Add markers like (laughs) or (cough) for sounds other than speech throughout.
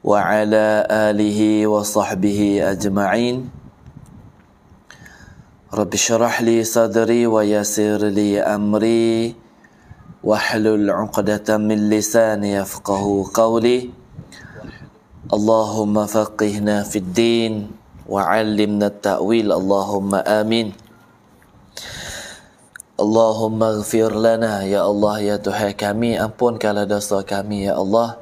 وعلى آله وصحبه أجمعين رب اشرح لي صدري ويسير لي أمري واحلل عقدة من لساني يفقه قولي اللهم فقهنا في الدين وعلمنا التأويل اللهم آمين Allahumma ghafir lana يا Allah ya Tuhan kami ampunkanlah dosa kami ya Allah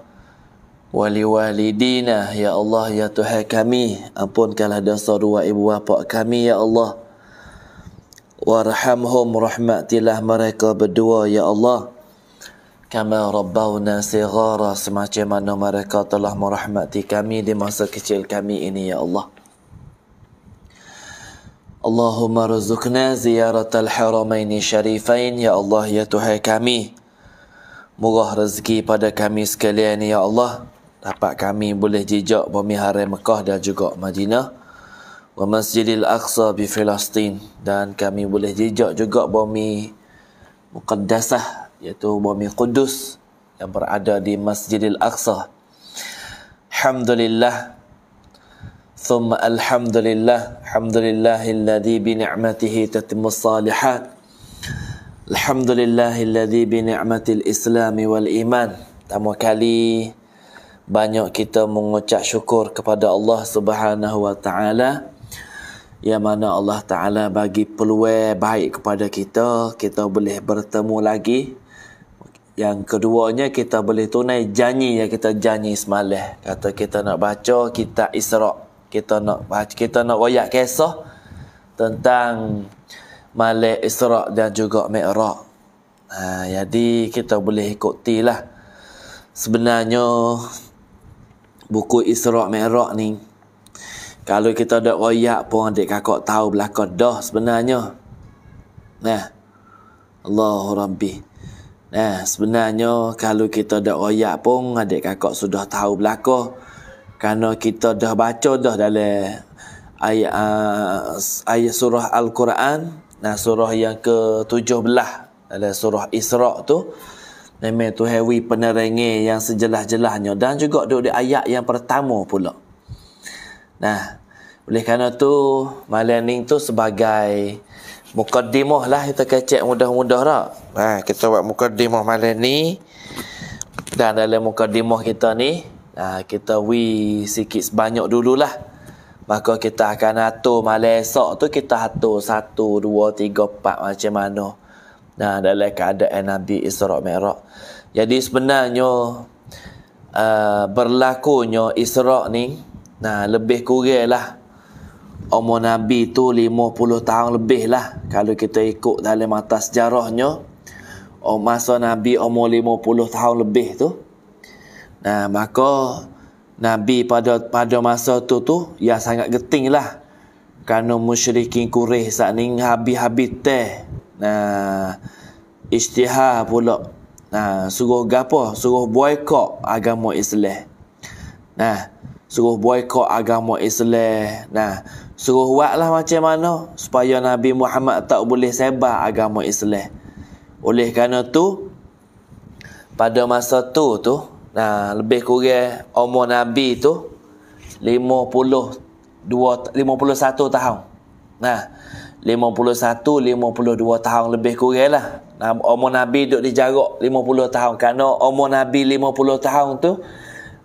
Waliwalidina Ya Allah Ya Tuhan kami Ampunkanlah dosa dua ibu bapa kami Ya Allah Warhamhum rahmatilah mereka berdua Ya Allah Kama Rabbawna Sigara Semacam mana mereka telah merahmati kami Di masa kecil kami ini Ya Allah Allahumma rizukna al haramaini syarifain Ya Allah Ya Tuhan kami Murah rezeki pada kami sekalian Ya Allah dapat kami boleh jejak bumi haram Mekah dan juga Madinah wa Masjidil Aqsa di Filistin dan kami boleh jejak juga bumi Mukaddasah iaitu bumi kudus yang berada di Masjidil Aqsa Alhamdulillah ثم الحمد لله الحمد لله الذي بنعمته تتم الصالحات الحمد لله الذي بنعمة الإسلام والإيمان تمو كالي banyak kita mengucap syukur kepada Allah Subhanahu Wa Taala yang mana Allah Taala bagi peluang baik kepada kita kita boleh bertemu lagi yang keduanya kita boleh tunai janji yang kita janji semalam kata kita nak baca kita Isra kita nak baca kita nak royak kisah tentang malaikat Isra dan juga Mi'raj ha, jadi kita boleh ikutilah sebenarnya buku Isra' Merah ni kalau kita ada royak pun adik kakak tahu belakang dah sebenarnya nah Allahu Rabbi nah sebenarnya kalau kita ada royak pun adik kakak sudah tahu belakang kerana kita dah baca dah dalam ayat, uh, ayat surah Al-Quran nah surah yang ke-17 dalam surah Isra' tu Amen. Tu hewi penerengi yang sejelah-jelahnya Dan juga duduk di ayat yang pertama pula. Nah, oleh kerana tu, Malianing tu sebagai mukaddimah lah kita kecek mudah-mudah lah. Ha, nah, kita buat mukaddimah malam ni. Dan dalam mukaddimah kita ni, nah, ha, kita wi sikit sebanyak dulu lah. Maka kita akan atur malam esok tu, kita atur satu, dua, tiga, empat macam mana. Nah, dalam keadaan Nabi Isra' Mi'raj. Jadi sebenarnya uh, berlakunya Isra' ni nah lebih kurang lah umur Nabi tu 50 tahun lebih lah kalau kita ikut dalam mata sejarahnya um, oh, masa Nabi umur 50 tahun lebih tu nah maka Nabi pada pada masa tu tu ya sangat geting lah kerana musyrikin kureh saat ni habis-habis teh Nah, Ijtihar pula. Nah, suruh gapo? Suruh boikot agama Islam. Nah, suruh boikot agama Islam. Nah, suruh buatlah macam mana supaya Nabi Muhammad tak boleh sebar agama Islam. Oleh kerana tu pada masa tu tu, nah lebih kurang umur Nabi tu 52 51 tahun. Nah, 51 52 tahun lebih kurang lah umur Nabi duduk di jarak 50 tahun kerana umur Nabi 50 tahun tu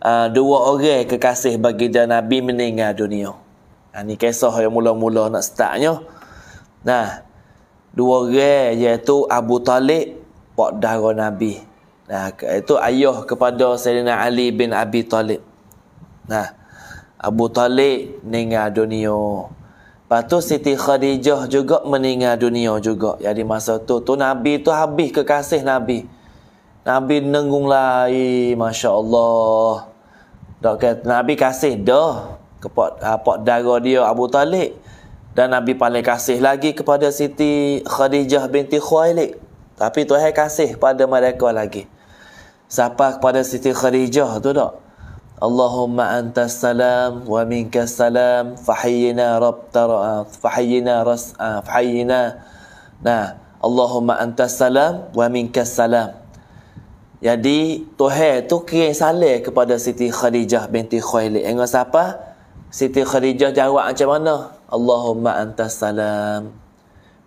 uh, dua orang kekasih bagi dia Nabi meninggal dunia ha, ni kisah yang mula-mula nak startnya nah dua orang iaitu Abu Talib pak dara Nabi nah itu ayah kepada Sayyidina Ali bin Abi Talib nah Abu Talib meninggal dunia Batu Siti Khadijah juga meninggal dunia juga. Jadi masa tu tu Nabi tu habis kekasih Nabi. Nabi nenggung lai, Masya Allah. Doket Nabi kasih dah kepot ha, darah dia Abu Talib. Dan Nabi paling kasih lagi kepada Siti Khadijah binti Khuailik. Tapi tu hai kasih pada mereka lagi. Siapa kepada Siti Khadijah tu dok? اللهم أنت السلام ومنك السلام فحينا رب ترى فحينا رس فحينا نا اللهم أنت السلام ومنك السلام jadi Tuhan tu kirim salih kepada Siti Khadijah binti Khuailid. Dengan siapa? Siti Khadijah jawab macam mana? Allahumma antas salam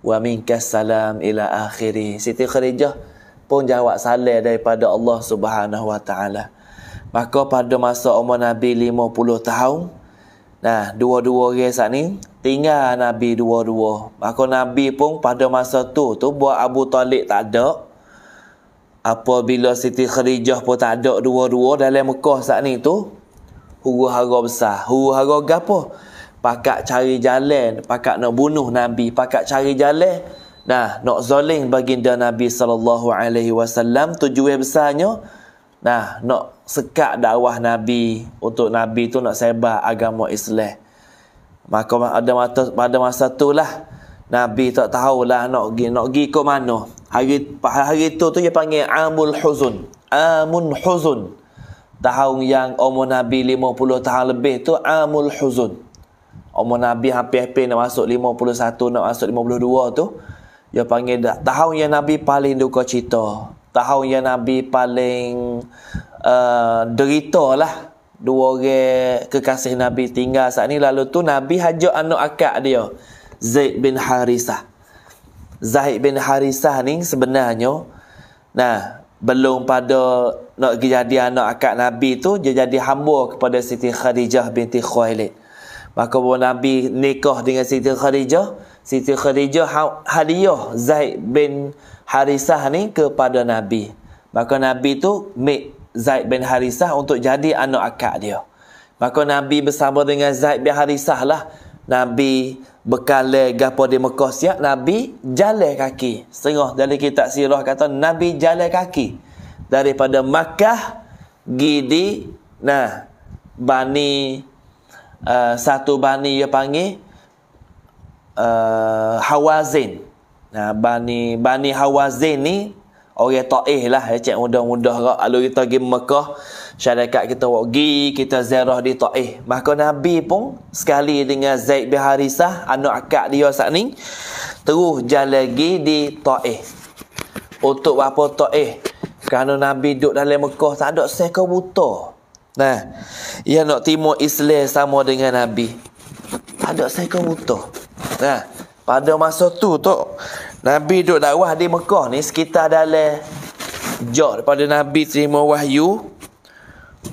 wa minkas salam ila akhiri. Siti Khadijah pun jawab salih daripada Allah Subhanahu wa taala. Maka pada masa umur Nabi 50 tahun, nah dua-dua orang saat ni tinggal Nabi dua-dua. Maka Nabi pun pada masa tu tu buat Abu Talib tak ada. Apabila Siti Khadijah pun tak ada dua-dua dalam Mekah saat ni tu, huru-hara besar. Huru-hara gapo? Pakat cari jalan, pakat nak bunuh Nabi, pakat cari jalan. Nah, nak zoling baginda Nabi saw, alaihi wasallam besarnya Nah, nak sekat dakwah Nabi untuk Nabi tu nak sebar agama Islam. Maka ada masa pada masa tu lah Nabi tak tahulah nak pergi nak pergi ke mana. Hari hari tu tu dia panggil Amul Huzun. Amun Huzun. Tahun yang umur Nabi 50 tahun lebih tu Amul Huzun. Umur Nabi hampir-hampir nak masuk 51, nak masuk 52 tu. Dia panggil dah. Tahun yang Nabi paling duka cita tahun yang Nabi paling uh, derita lah dua orang kekasih Nabi tinggal saat ni lalu tu Nabi hajak anak akak dia Zaid bin Harisah Zaid bin Harisah ni sebenarnya nah belum pada nak jadi anak akak Nabi tu dia jadi hamba kepada Siti Khadijah binti Khuailid maka bila Nabi nikah dengan Siti Khadijah Siti Khadijah ha- hadiah Zaid bin Harisah ni kepada Nabi. Maka Nabi tu make Zaid bin Harisah untuk jadi anak akak dia. Maka Nabi bersama dengan Zaid bin Harisah lah. Nabi bekala gapo di Mekah siap, Nabi jalan kaki. Setengah dari kitab sirah kata Nabi jalan kaki. Daripada Makkah, Gidi, nah, Bani, uh, satu Bani dia panggil, uh, Hawazin. Nah, ha, Bani Bani Hawazin ni orang Taif lah ya cik mudah-mudah kak lalu kita pergi Mekah syarikat kita pergi kita ziarah di Taif maka Nabi pun sekali dengan Zaid bin Harisah anak akak dia saat ni terus jalan lagi di Taif untuk apa Taif kerana Nabi duduk dalam Mekah tak ada seko buta nah ia nak timur Islam sama dengan Nabi tak ada seko buta nah pada masa tu tu Nabi duduk dakwah di Mekah ni sekitar dalam jauh daripada Nabi terima wahyu.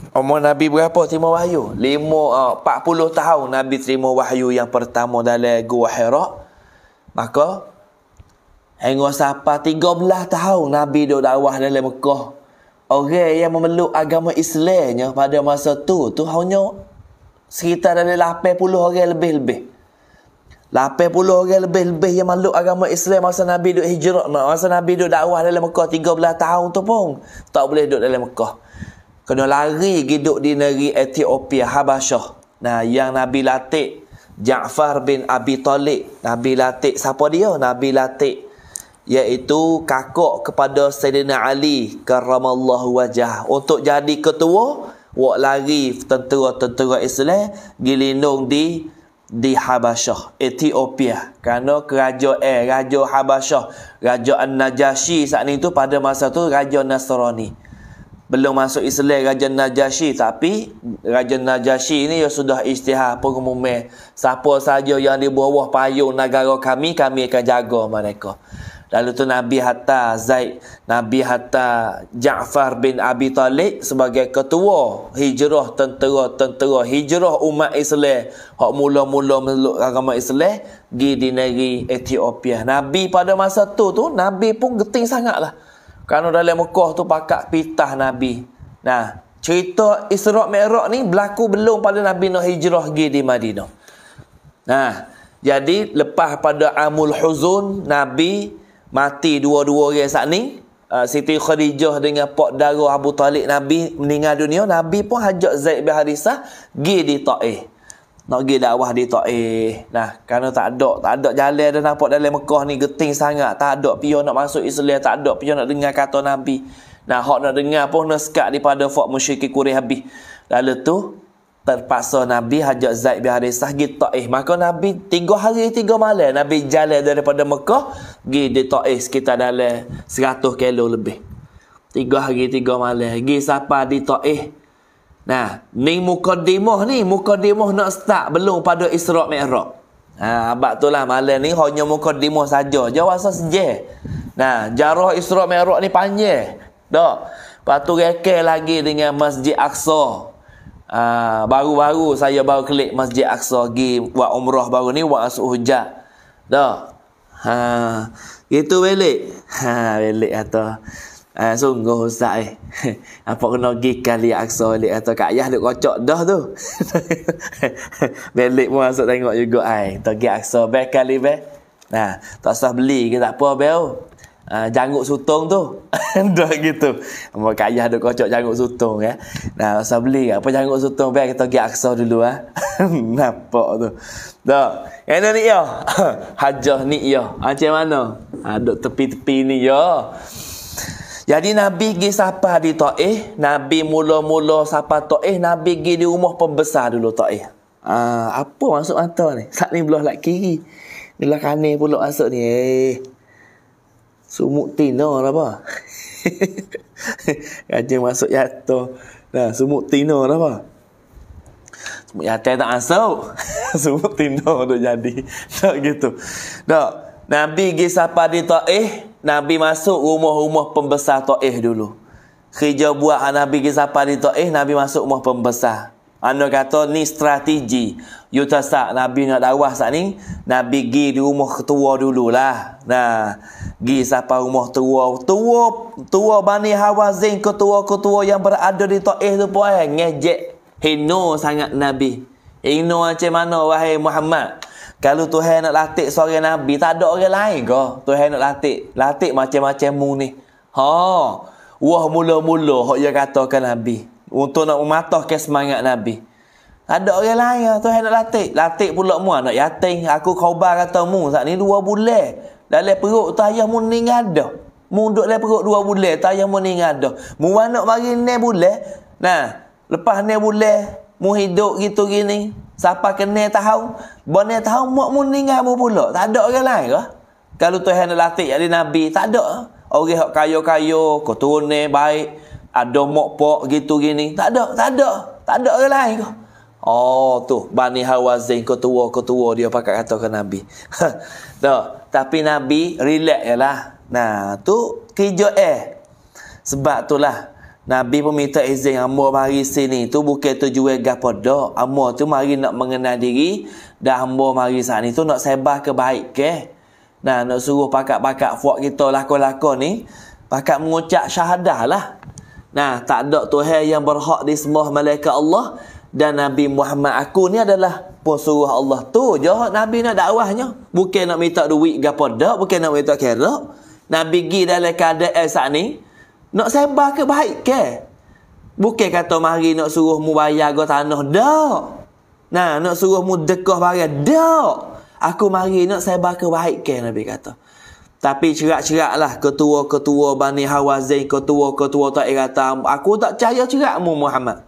Umur Nabi berapa terima wahyu? 5, uh, 40 tahun Nabi terima wahyu yang pertama dalam Gua Hira. Maka hingga sampai 13 tahun Nabi duduk dakwah dalam Mekah. Orang yang memeluk agama Islamnya pada masa tu tu hanya sekitar dalam 80 orang lebih-lebih. Lapan puluh orang lebih-lebih yang maluk agama Islam masa Nabi duduk hijrah. Masa Nabi duduk dakwah dalam Mekah tiga belah tahun tu pun. Tak boleh duduk dalam Mekah. Kena lari hidup di negeri Ethiopia, Habasyah. Nah, yang Nabi latik Ja'far bin Abi Talib. Nabi latik siapa dia? Nabi latik iaitu kakak kepada Sayyidina Ali karamallahu wajah untuk jadi ketua wak lari tentera-tentera Islam gilinung di di Habasyah, Ethiopia. Kerana Raja eh, Raja Habasyah, Raja An-Najashi saat itu pada masa itu Raja Nasrani. Belum masuk Islam Raja Najashi tapi Raja Najashi ini ya sudah istihar pengumuman siapa saja yang di bawah payung negara kami kami akan jaga mereka. Lalu tu Nabi hatta Zaid, Nabi hatta Ja'far bin Abi Talib sebagai ketua hijrah tentera-tentera hijrah umat Islam. Hak mula-mula meluk agama Islam di di negeri Ethiopia. Nabi pada masa tu tu Nabi pun geting sangatlah. Kerana dalam Mekah tu pakak pitah Nabi. Nah, cerita Isra' Mi'raj ni berlaku belum pada Nabi Nuh hijrah pergi di Madinah. Nah, jadi lepas pada Amul Huzun, Nabi mati dua-dua orang saat ni uh, Siti Khadijah dengan Pak Darul Abu Talib Nabi meninggal dunia Nabi pun ajak Zaid bin Harisah pergi di Ta'ih nak gi dakwah di Ta'ih nah kerana tak ada tak ada jalan dan nampak dalam Mekah ni geting sangat tak ada pihak nak masuk Islam tak ada pihak nak dengar kata Nabi nah hak nak dengar pun nak sekat daripada Fak musyrik Kurih Habis lalu tu terpaksa Nabi Hajat Zaid bin Harisah pergi Ta'if. Maka Nabi tiga hari, tiga malam Nabi jalan daripada Mekah pergi di Ta'if sekitar dalam seratus kilo lebih. Tiga hari, tiga malam pergi siapa di Ta'if. Nah, ni mukadimah ni, mukadimah nak start belum pada Isra' Mi'raj. Ha, abad tu lah malam ni hanya mukadimah saja. Jawab saja Nah, jarah Isra' Mi'raj ni panjang. Tak? Lepas tu reka lagi dengan Masjid Aqsa. Ah, baru-baru saya baru klik Masjid Aqsa pergi buat umrah baru ni buat asuh hujah. Dah. Ha, itu belik. Ha, belik atau ha, sungguh ustaz eh. Apa (laughs) kena pergi kali Aqsa belik atau Kak Ayah duk kocok dah tu. (laughs) belik pun masuk tengok juga ai. Tak pergi Aqsa kali be. Nah, ha, tak usah beli ke tak apa bel uh, ah, janguk sutung tu. (laughs) Dah gitu. Mak kaya ayah duk kocok janguk sutung ya. Nah, pasal beli apa janguk sutung Baik, kita pergi aksa dulu ah. Ha? (laughs) Nampak tu. Dah. Ini ni ya. (laughs) Hajah ni ya. Macam mana? Aduk ah, tepi-tepi ni ya. Jadi Nabi pergi sapa di Taif, Nabi mula-mula sapa Taif, Nabi pergi di rumah pembesar dulu Taif. Uh, apa maksud mata ni? Sat ni belah lak kiri. Belah kanan pula masuk ni. Eh, Sumuk tina lah apa. (laughs) Kajian masuk yato. Nah, sumuk tina lah apa. Sumuk yato tak masuk. (laughs) sumuk tina tu jadi. (laughs) Tak gitu. Tak. Nabi pergi sapa di ta'ih. Nabi masuk rumah-rumah pembesar ta'ih dulu. Kerja buat Nabi pergi sapa di ta'ih. Nabi masuk rumah pembesar. Anda kata ni strategi. You tak Nabi nak dakwah saat ni. Nabi pergi di rumah ketua dululah. Nah. Gi siapa rumah tua, tua, tua Bani Hawazin, ketua-ketua yang berada di Taif tu pun eh, ngejek. Hino sangat Nabi. Hino macam mana, wahai Muhammad? Kalau Tuhan nak latih seorang Nabi, tak ada orang lain ke? Tuhan nak latih. Latih macam-macam mu ni. Ha. Wah mula-mula, hok yang katakan Nabi. Untuk nak mematahkan semangat Nabi. Ada orang lain ke? Tuhan nak latih. Latih pula mu anak yatim. Aku khabar kata mu, saat ni dua bulan. Dalam perut tu ayah mu ni ngada. Mu duduk dalam perut dua bulan tu ayah mu ni ngada. Mu anak mari ni bulan. Nah, lepas ni bulan mu hidup gitu gini. Siapa kena tahu? Bone tahu mak mu ni ngada mu pula. Tak ada orang lain ke? Kalau Tuhan nak latih jadi nabi, tak ada. Orang hok kayo-kayo, ko baik. Ada mak pok gitu gini. Tak ada, tak ada. Tak ada orang lain ke? Oh tu Bani Hawazin ketua-ketua dia pakai kata ke Nabi. (laughs) Tuh, tapi Nabi relax jelah. Nah, tu kerja eh. Sebab itulah Nabi pun minta izin Amor mari sini itu bukan tujuan gapo dak. Amor tu mari nak mengenal diri dan Amor mari sana itu nak sebar ke. Nah, nak suruh pakak-pakak fuak kita lako-lako ni pakak mengucap syahadah lah. Nah, tak ada Tuhan yang berhak di semua malaikat Allah dan Nabi Muhammad aku ni adalah pun suruh Allah tu je Nabi nak dakwahnya. Bukan nak minta duit ke dak, bukan nak minta kerak. Nabi gi dalam keadaan saat ni, nak sebar ke baik ke? Bukan kata mari nak suruh mu bayar ke tanah, dak. Nah, nak suruh mu dekah bayar, dak. Aku mari nak sebar ke baik ke, Nabi kata. Tapi cerak-cerak lah ketua-ketua Bani Hawazin, ketua-ketua tak aku tak percaya cerak mu Muhammad.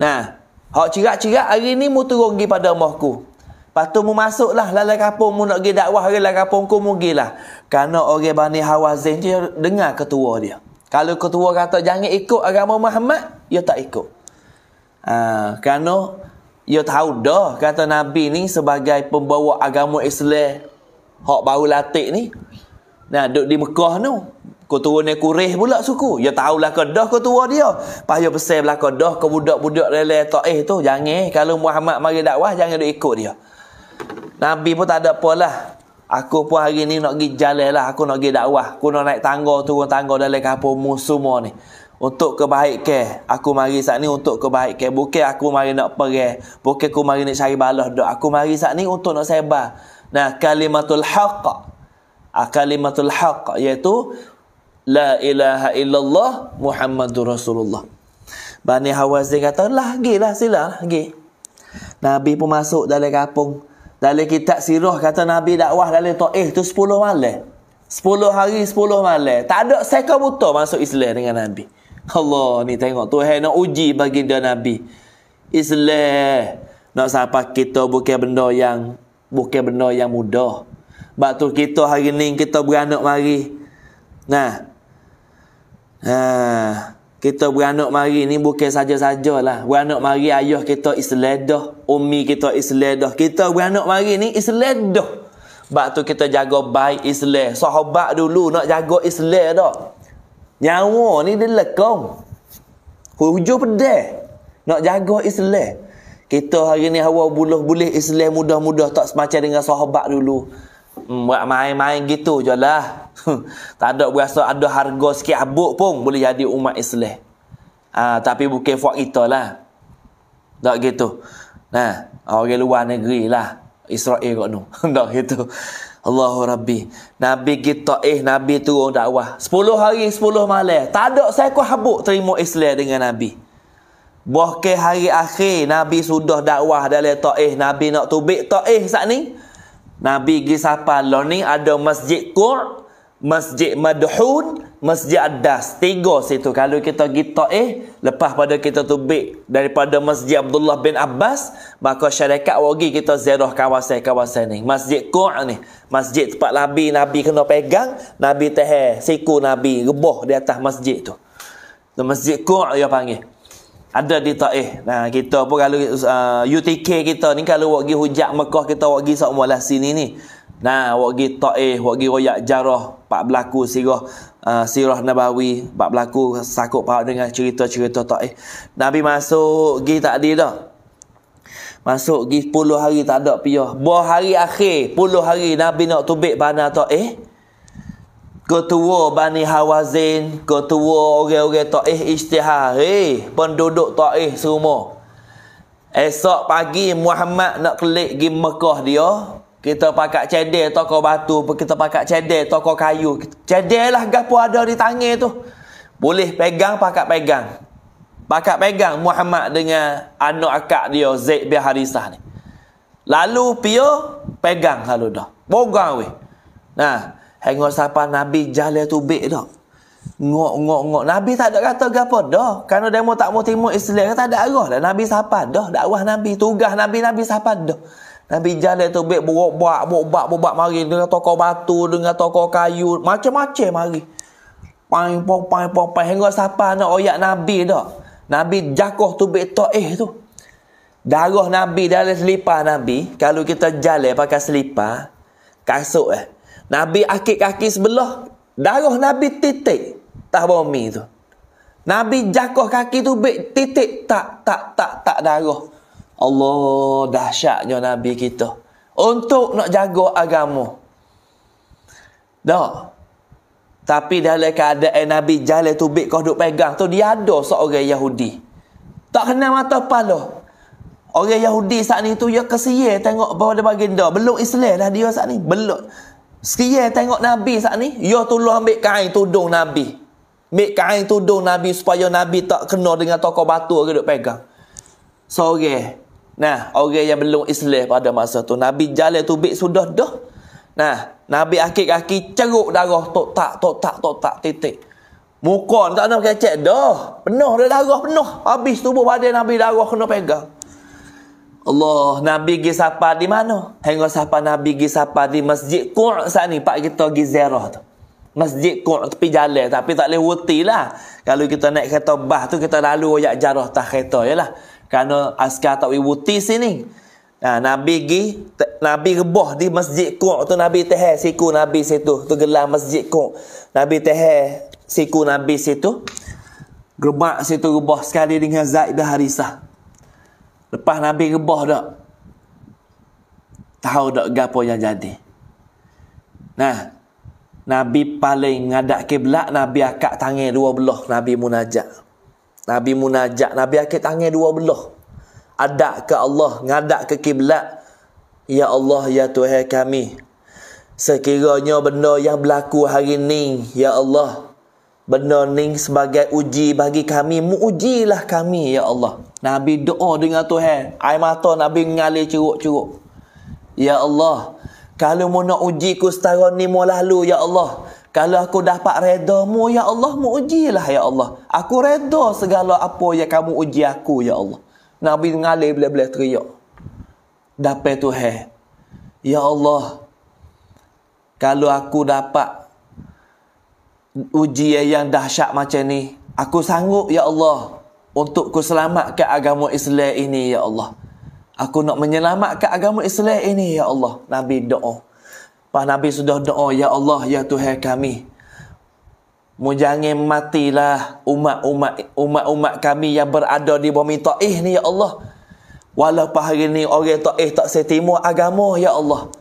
Nah, Hak cirak-cirak hari ni mu turun pergi pada rumah ku. Lepas tu mu masuk lah kapung mu nak pergi dakwah hari lalai kapung ku mu pergi Kerana orang Bani Hawazin dia dengar ketua dia. Kalau ketua kata jangan ikut agama Muhammad, dia tak ikut. Ha, kerana dia tahu dah kata Nabi ni sebagai pembawa agama Islam. Hak baru latik ni. Nah, duduk di Mekah tu. Kau turun yang kurih pula suku. Ya tahulah kau dah kau tua dia. Payah pesan belakang dah kau budak-budak lele eh tu. Jangan. Eh. Kalau Muhammad mari dakwah, jangan duk ikut dia. Nabi pun tak ada apa lah. Aku pun hari ni nak pergi jalan lah. Aku nak pergi dakwah. Aku nak naik tangga, turun tangga dalam kampung mu semua ni. Untuk ke. Aku mari saat ni untuk kebaik ke. Bukan aku mari nak pergi. Bukan aku mari nak cari balas dah. Aku mari saat ni untuk nak sebar. Nah, kalimatul haqq. Ah, kalimatul haqq. Iaitu La ilaha illallah Muhammadur Rasulullah Bani Hawazin kata lah gilah sila lah gil. Nabi pun masuk dalam kapung, Dalam kitab sirah kata Nabi dakwah dalam ta'if tu 10 malam 10 hari 10 malam Tak ada seka buta masuk Islam dengan Nabi Allah ni tengok Tuhan nak uji bagi dia Nabi Islam Nak siapa kita bukan benda yang Bukan benda yang mudah Sebab tu kita hari ni kita beranak mari Nah, Ha, kita beranak mari ni bukan saja-sajalah. Beranak mari ayah kita isledah, umi kita isledah. Kita beranak mari ni isledah. Sebab tu kita jaga baik Islam. Sahabat dulu nak jaga Islam tak? Nyawa ni dia lekong. Hujur pedih. Nak jaga Islam. Kita hari ni awal buluh-buluh Islam mudah-mudah tak semacam dengan sahabat dulu. Hmm, buat main-main gitu je lah. (laughs) tak ada berasa ada harga sikit abuk pun boleh jadi umat Islam. Ha, tapi bukan fuak kita lah. Tak gitu. Nah, orang luar negeri lah. Israel kot tu. (laughs) tak gitu. Allahu Rabbi. Nabi kita eh, Nabi turun dakwah. Sepuluh hari, sepuluh malam. Tak ada saya habuk terima Islam dengan Nabi. Bahkan hari akhir, Nabi sudah dakwah dalam ta'ih. Eh, Nabi nak tubik ta'ih eh, saat ni. Nabi pergi siapa lo ni ada Masjid Qur, Masjid Madhun, Masjid Adas. Tiga situ. Kalau kita pergi eh, lepas pada kita tubik daripada Masjid Abdullah bin Abbas, maka syarikat wagi kita ziarah kawasan-kawasan ni. Masjid Qur ni. Masjid tempat Nabi, Nabi kena pegang, Nabi teher, siku Nabi, reboh di atas masjid tu. Masjid Qur dia panggil ada di Taif. Eh, nah, kita pun kalau uh, UTK kita ni kalau buat pergi hujak Mekah kita buat pergi semua sini ni. Nah, buat pergi Taif, buat eh, pergi Royak Jarah, pak berlaku sirah uh, sirah Nabawi, pak berlaku sakut pak dengan cerita-cerita Taif. Eh. Nabi masuk pergi tak ada dah. Masuk pergi 10 hari tak ada piah. Buah hari akhir, 10 hari Nabi nak tubik bana Taif. Ketua Bani Hawazin, ketua orang-orang Taif Ijtihad, eh, penduduk Taif semua. Esok pagi Muhammad nak klik pergi Mekah dia, kita pakai cedel toko batu, kita pakai cedel toko kayu. Cedel lah gapo ada di tangan tu. Boleh pegang pakai pegang. pakai pegang Muhammad dengan anak akak dia Zaid bin Harisah ni. Lalu pia pegang halu dah. Bogang weh. Nah, Hai ngok siapa Nabi Jale tu bik dah. Ngok, ngok, ngok. Nabi tak ada kata ke apa dah. Kerana dia tak mau timur Islam, tak ada arah lah. Nabi siapa dah. Dakwah Nabi, tugas Nabi, Nabi siapa dah. Nabi jalan tu bik berobak, berobak, berobak mari. Dengan toko batu, dengan toko kayu, macam-macam mari. Pain, pong, pain, pong, pain. Hingga siapa nak oyak Nabi dah. Nabi jakoh tu bik ta'ih eh, tu. Darah Nabi, darah selipar Nabi. Kalau kita jalan pakai selipar, kasut eh. Nabi akik kaki sebelah. Darah Nabi titik. Tak bomi tu. Nabi jakoh kaki tu bik titik. Tak, tak, tak, tak darah. Allah dahsyatnya Nabi kita. Untuk nak jaga agama. Tak? Tapi dalam keadaan Nabi jalan tu bik kau duk pegang tu. Dia ada seorang Yahudi. Tak kena mata kepala. Orang Yahudi saat ni tu, dia ya kesia tengok bawah dia baginda. Belum Islam dah dia saat ni. Belum. Sekian tengok Nabi saat ni, ya tolong ambil kain tudung Nabi. Ambil kain tudung Nabi supaya Nabi tak kena dengan tokoh batu yang duk pegang. So, okay. Nah, orang yang belum Islam pada masa tu, Nabi jalan tu bik sudah dah. Nah, Nabi akik-akik ceruk darah tok tak tok tak tok tak titik. Muka tak nak kecek dah. Penuh dah darah penuh. Habis tubuh badan Nabi darah kena pegang. Allah, Nabi pergi sapa di mana? Hingga sapa Nabi pergi sapa di Masjid Qur' saat ni. Pak kita pergi ziarah tu. Masjid Qur' tepi jalan. Tapi tak boleh huti lah. Kalau kita naik kereta bah tu, kita lalu ayak jarah tak kereta je ya lah. Kerana askar tak boleh huti sini. Nah, Nabi pergi, Nabi rebah di Masjid Qur' tu. Nabi teher siku Nabi situ. Tu gelang Masjid Qur'. Nabi teher siku Nabi situ. Gerbak situ rebah sekali dengan zaidah Harisah. Lepas Nabi rebah tak? Tahu tak apa yang jadi? Nah, Nabi paling ngadak kiblat, Nabi akak tangi dua belah, Nabi Munajak Nabi Munajak Nabi akak tangi dua belah. Adak ke Allah, ngadak ke kiblat. Ya Allah, ya Tuhan kami. Sekiranya benda yang berlaku hari ini, ya Allah, benda ni sebagai uji bagi kami muujilah kami ya Allah Nabi doa dengan Tuhan air mata Nabi mengalir curuk-curuk ya Allah kalau mu nak uji ku setara ni mu lalu ya Allah kalau aku dapat reda mu ya Allah muujilah ya Allah aku reda segala apa yang kamu uji aku ya Allah Nabi mengalir bila-bila teriak dapat Tuhan ya Allah kalau aku dapat ujian yang dahsyat macam ni. Aku sanggup ya Allah untuk ku selamatkan agama Islam ini ya Allah. Aku nak menyelamatkan agama Islam ini ya Allah. Nabi doa. Pak Nabi sudah doa ya Allah ya Tuhan kami. Mu jangan matilah umat-umat umat-umat kami yang berada di bumi Taif ni ya Allah. Walaupun hari ni orang Taif tak eh, setimu agama ya Allah.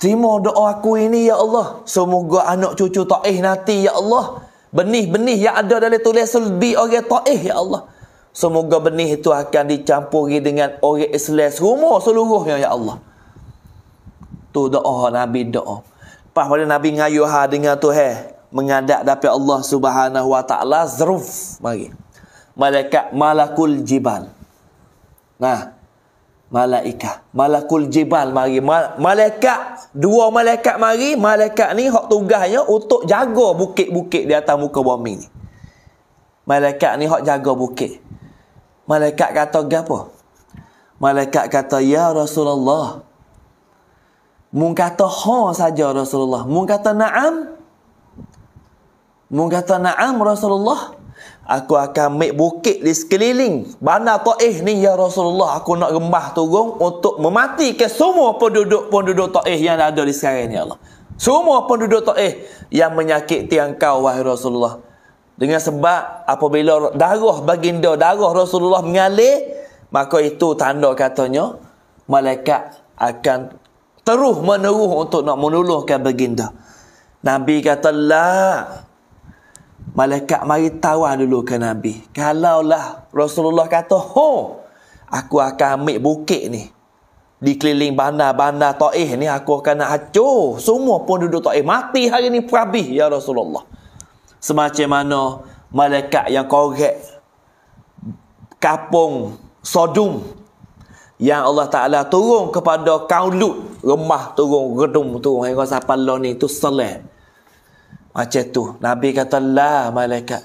Terima doa aku ini ya Allah. Semoga anak cucu Taif nanti ya Allah. Benih-benih yang ada dalam tulis selbi orang Taif ya Allah. Semoga benih itu akan dicampuri dengan orang islas semua seluruhnya ya Allah. Tu doa Nabi doa. Pas pada Nabi ngayuh ha dengan Tuhan mengadak dapi Allah Subhanahu wa taala zruf mari. Malaikat malakul jibal. Nah, malaika malakul jibal mari malaikat dua malaikat mari malaikat ni hak tugasnya untuk jaga bukit-bukit di atas muka bumi ni malaikat ni hak jaga bukit malaikat kata gapo malaikat kata ya rasulullah mung kata ha saja rasulullah mung kata naam mung kata naam rasulullah Aku akan ambil bukit di sekeliling bandar Taif eh, ni ya Rasulullah aku nak rembah turung untuk mematikan semua penduduk-penduduk Taif yang ada di sekarang ni Allah. Semua penduduk Taif yang menyakiti engkau wahai Rasulullah. Dengan sebab apabila darah baginda, darah Rasulullah mengalir, maka itu tanda katanya malaikat akan terus menerus untuk nak menolongkan baginda. Nabi kata, lah. Malaikat mari tawar ah dulu ke Nabi. Kalaulah Rasulullah kata, Ho, aku akan ambil bukit ni. Dikeliling bandar-bandar ta'ih ni, aku akan nak acuh. Semua pun duduk ta'ih. Mati hari ni perabih, ya Rasulullah. Semacam mana malaikat yang korek kapung sodum yang Allah Ta'ala turun kepada kaulut. Rumah turun, gedung turun. kau sapa lo ni tu selesai. Macam tu. Nabi kata, La malaikat.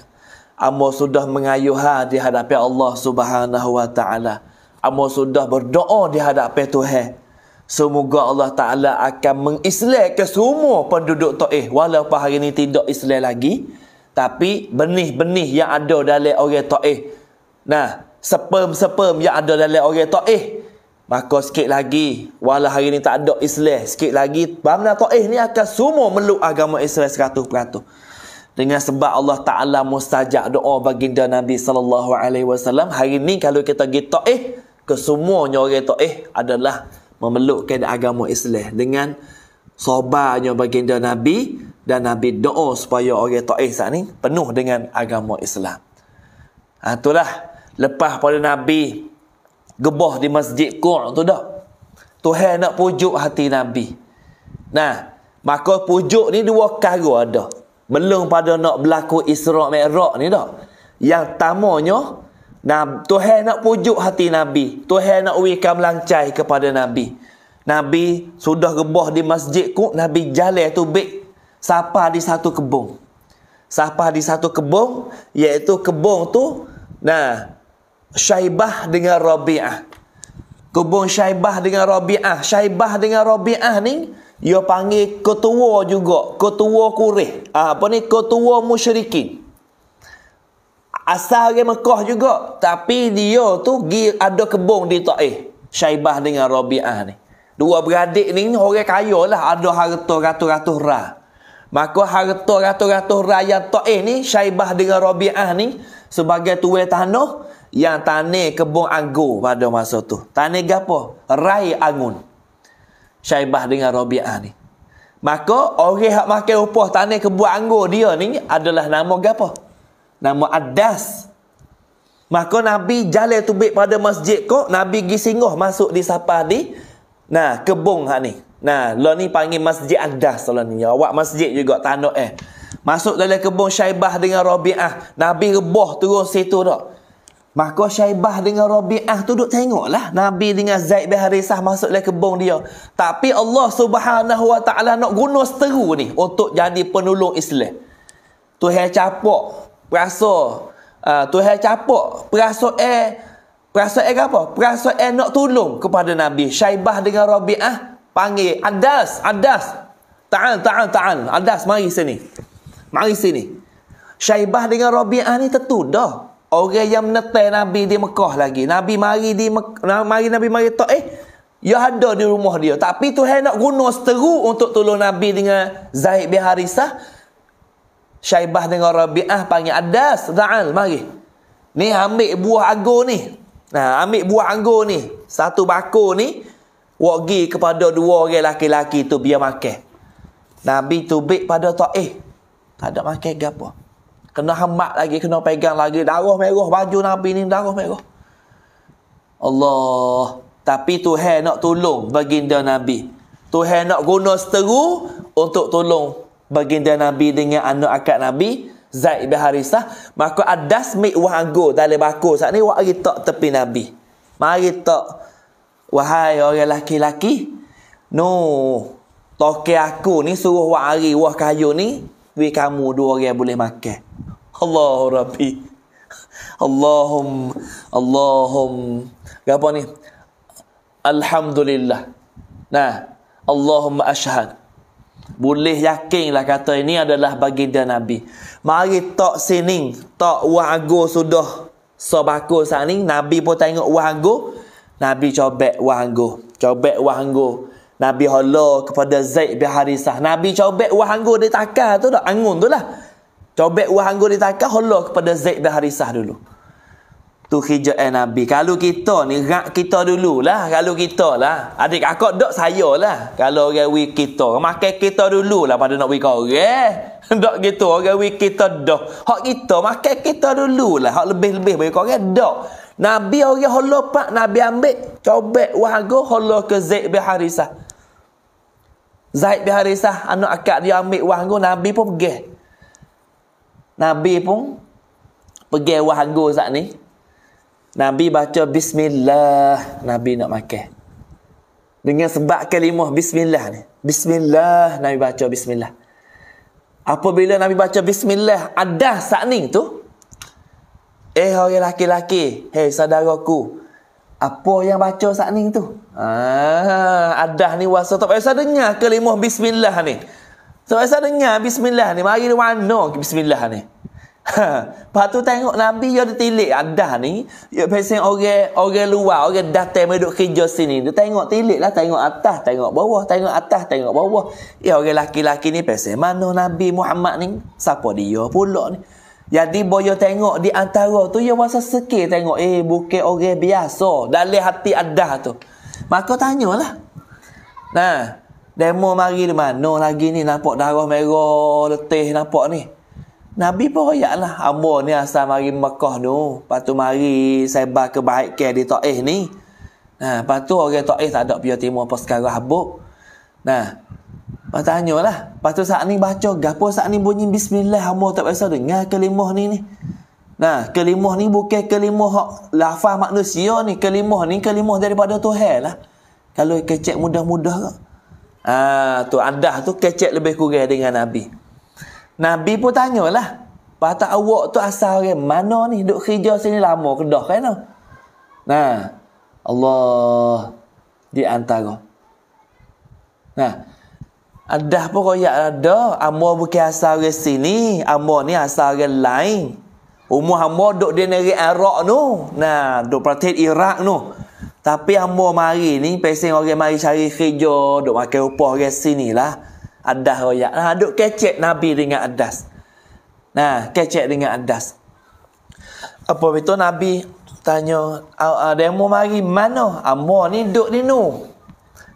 Amu sudah mengayuha ha, di hadapan Allah subhanahu wa ta'ala. Amu sudah berdoa di hadapan Tuhan. Semoga Allah Ta'ala akan mengislah ke semua penduduk Ta'if. Walaupun hari ini tidak islah lagi. Tapi benih-benih yang ada dalam orang Ta'if. Nah, sperm-sperm yang ada dalam orang Ta'if. Maka sikit lagi Walau hari ni tak ada Islam Sikit lagi Bangna Ta'ih eh, ni akan semua meluk agama Islam 100% Dengan sebab Allah Ta'ala mustajab doa baginda Nabi SAW Hari ni kalau kita pergi Ta'ih eh, Kesemuanya orang Ta'ih eh, adalah Memelukkan agama Islam Dengan sobanya baginda Nabi Dan Nabi doa supaya orang Ta'ih saat ni Penuh dengan agama Islam ha, Itulah Lepas pada Nabi gebah di masjid kur tu dah. Tuhan nak pujuk hati Nabi. Nah, maka pujuk ni dua kargo ada. Belum pada nak berlaku Isra' Mi'raj ni dah. Yang tamanya, nah, Tuhan nak pujuk hati Nabi. Tuhan nak uikan melancai kepada Nabi. Nabi sudah gebah di masjid kur, Nabi jalan tu baik. Sapa di satu kebun. Sapa di satu kebun, iaitu kebun tu, nah, Syaibah dengan Rabi'ah. Kubung Syaibah dengan Rabi'ah. Syaibah dengan Rabi'ah ni, dia panggil ketua juga. Ketua Kureh. Ah, apa ni? Ketua Musyrikin. Asal dia Mekah juga. Tapi dia tu ada kebong di Ta'ih. Syaibah dengan Rabi'ah ni. Dua beradik ni, orang kaya lah. Ada harta ratus-ratus rah. Maka harta ratus-ratus rah yang Ta'ih ni, Syaibah dengan Rabi'ah ni, sebagai tuan tanah, yang tani kebun anggur pada masa tu. Tani gapo? Rai angun. Syaibah dengan Rabi'ah ni. Maka orang hak makan upah tani kebun anggur dia ni adalah nama gapo? Nama Adas. Maka Nabi jalan tubik pada masjid ko, Nabi gi singgah masuk di sapa di nah kebun hak ni. Nah, lo ni panggil Masjid Adas lo ni. Awak masjid juga tanuk eh. Masuk dalam kebun Syaibah dengan Rabi'ah. Nabi rebah turun situ dak. Maka Syaibah dengan Rabi'ah tu duduk tengoklah Nabi dengan Zaid bin Harisah masuk dalam kebun dia. Tapi Allah Subhanahu Wa Taala nak guna seteru ni untuk jadi penolong Islam. Tuhan capok rasa uh, ah, Tuhan capok perasa eh perasa eh apa? Perasa eh nak tolong kepada Nabi Syaibah dengan Rabi'ah panggil Adas, Adas. Ta'al, ta'al, ta'al. Adas mari sini. Mari sini. Syaibah dengan Rabi'ah ni tertuduh. Orang yang menetai Nabi di Mekah lagi. Nabi mari di Mekah. Mari Nabi mari tak. Eh. Ya ada di rumah dia. Tapi Tuhan hendak guna seteru untuk tolong Nabi dengan Zaid bin Harisah. Syaibah dengan Rabi'ah panggil Adas. Da'al. Mari. Ni ambil buah anggur ni. Nah, ambil buah anggur ni. Satu bakul ni. Wagi kepada dua orang lelaki-lelaki tu biar makan. Nabi tu tubik pada tak eh. Tak ada makan gapo. Kena hamak lagi, kena pegang lagi. Darah merah, baju Nabi ni darah merah. Allah. Tapi Tuhan nak tolong baginda Nabi. Tuhan nak guna seteru untuk tolong baginda Nabi dengan anak akad Nabi. Zaid bin Harisah. Maka adas mik wahanggu dalam baku. Saat ni, wahari tak tepi Nabi. Mari tak. Wahai orang lelaki-laki. No. Toki aku ni suruh wahari wah kayu ni. Wih kamu dua orang boleh makan. Allah Rabbi. Allahum. Allahum. Apa ni? Alhamdulillah. Nah. Allahumma ashad. Boleh yakin lah kata ini adalah baginda Nabi. Mari tak sini. Tak wago sudah. Sobako saat ni. Nabi pun tengok wago. Nabi cobek wago. Cobek wago. Cobek wago. Nabi hala kepada Zaid bin Harisah. Nabi cobek wah anggur dia takah tu dah. Angun tu lah. Cobek wah anggur dia takah hala kepada Zaid bin Harisah dulu. Tu hijau eh Nabi. Kalau kita ni, rak kita dulu lah. Kalau kita lah. Adik aku dok saya lah. Kalau orang okay, wik kita. Makan kita dulu lah pada nak wik orang. Eh? (laughs) Dok gitu orang okay, wik kita dok. Hak kita makan kita dulu lah. Hak lebih-lebih wik orang dok. Nabi orang okay, hollow pak. Nabi ambil. Cobek wahago hollow ke Zaid bin Harisah. Zaid bin Harisah anak akak dia ambil wahgo Nabi pun pergi. Nabi pun pergi wahgo saat ni. Nabi baca bismillah, Nabi nak makan. Dengan sebab kalimah bismillah ni. Bismillah Nabi baca bismillah. Apabila Nabi baca bismillah, ada saat ni tu. Eh orang lelaki-lelaki, hei saudaraku, apa yang baca saat ni tu? Ah, adah ni wasa tak payah dengar kelimah bismillah ni. So payah dengar bismillah ni. Mari dia warna bismillah ni. Ha. Lepas tengok Nabi yang ditilik tilik adah ni. Dia pesan orang, orang luar, orang datang duduk kerja sini. Dia tengok tilik lah. Tengok atas, tengok bawah. Tengok atas, tengok bawah. Ya orang laki-laki ni pesan. Mana Nabi Muhammad ni? Siapa dia pula ni? Jadi boyo tengok di antara tu ya rasa sekir tengok eh bukan orang biasa dalam hati ada tu. Maka tanyalah. Nah, demo mari di mana lagi ni nampak darah merah letih nampak ni. Nabi pun royak lah. Amba ni asal mari Mekah tu. patu tu mari sebar kebaikan di Ta'ih ni. Nah, patu tu orang Ta'ih tak ada pihak timur apa sekarang habuk. Nah, Lepas tanya lah. Lepas tu saat ni baca. Gapur saat ni bunyi bismillah. Hamur tak biasa dengar kelimah ni ni. Nah, kelimah ni bukan kelimah hak lafaz manusia ni. Kelimah ni kelimah daripada Tuhan lah. Kalau kecek mudah-mudah kok. Ah, tu adah tu kecek lebih kurang dengan Nabi. Nabi pun tanya tanyalah. Patak awak tu asal orang mana ni duk kerja sini lama kedah kan Nah, Allah di antara. Nah, ada pun koyak ada. Amor bukan asal dari sini. Amor ni asal dari lain. Umur Amor duduk di negeri Arak tu. Nah, duduk perhatian Iraq tu. Tapi Amor mari ni, pesen orang mari cari kerja, duduk pakai upah dari sini lah. Adas royak. Nah, duduk kecek Nabi dengan Adas. Nah, kecek dengan Adas. Apa itu Nabi tanya, Ada demo mari mana? Amor ni duduk ni nu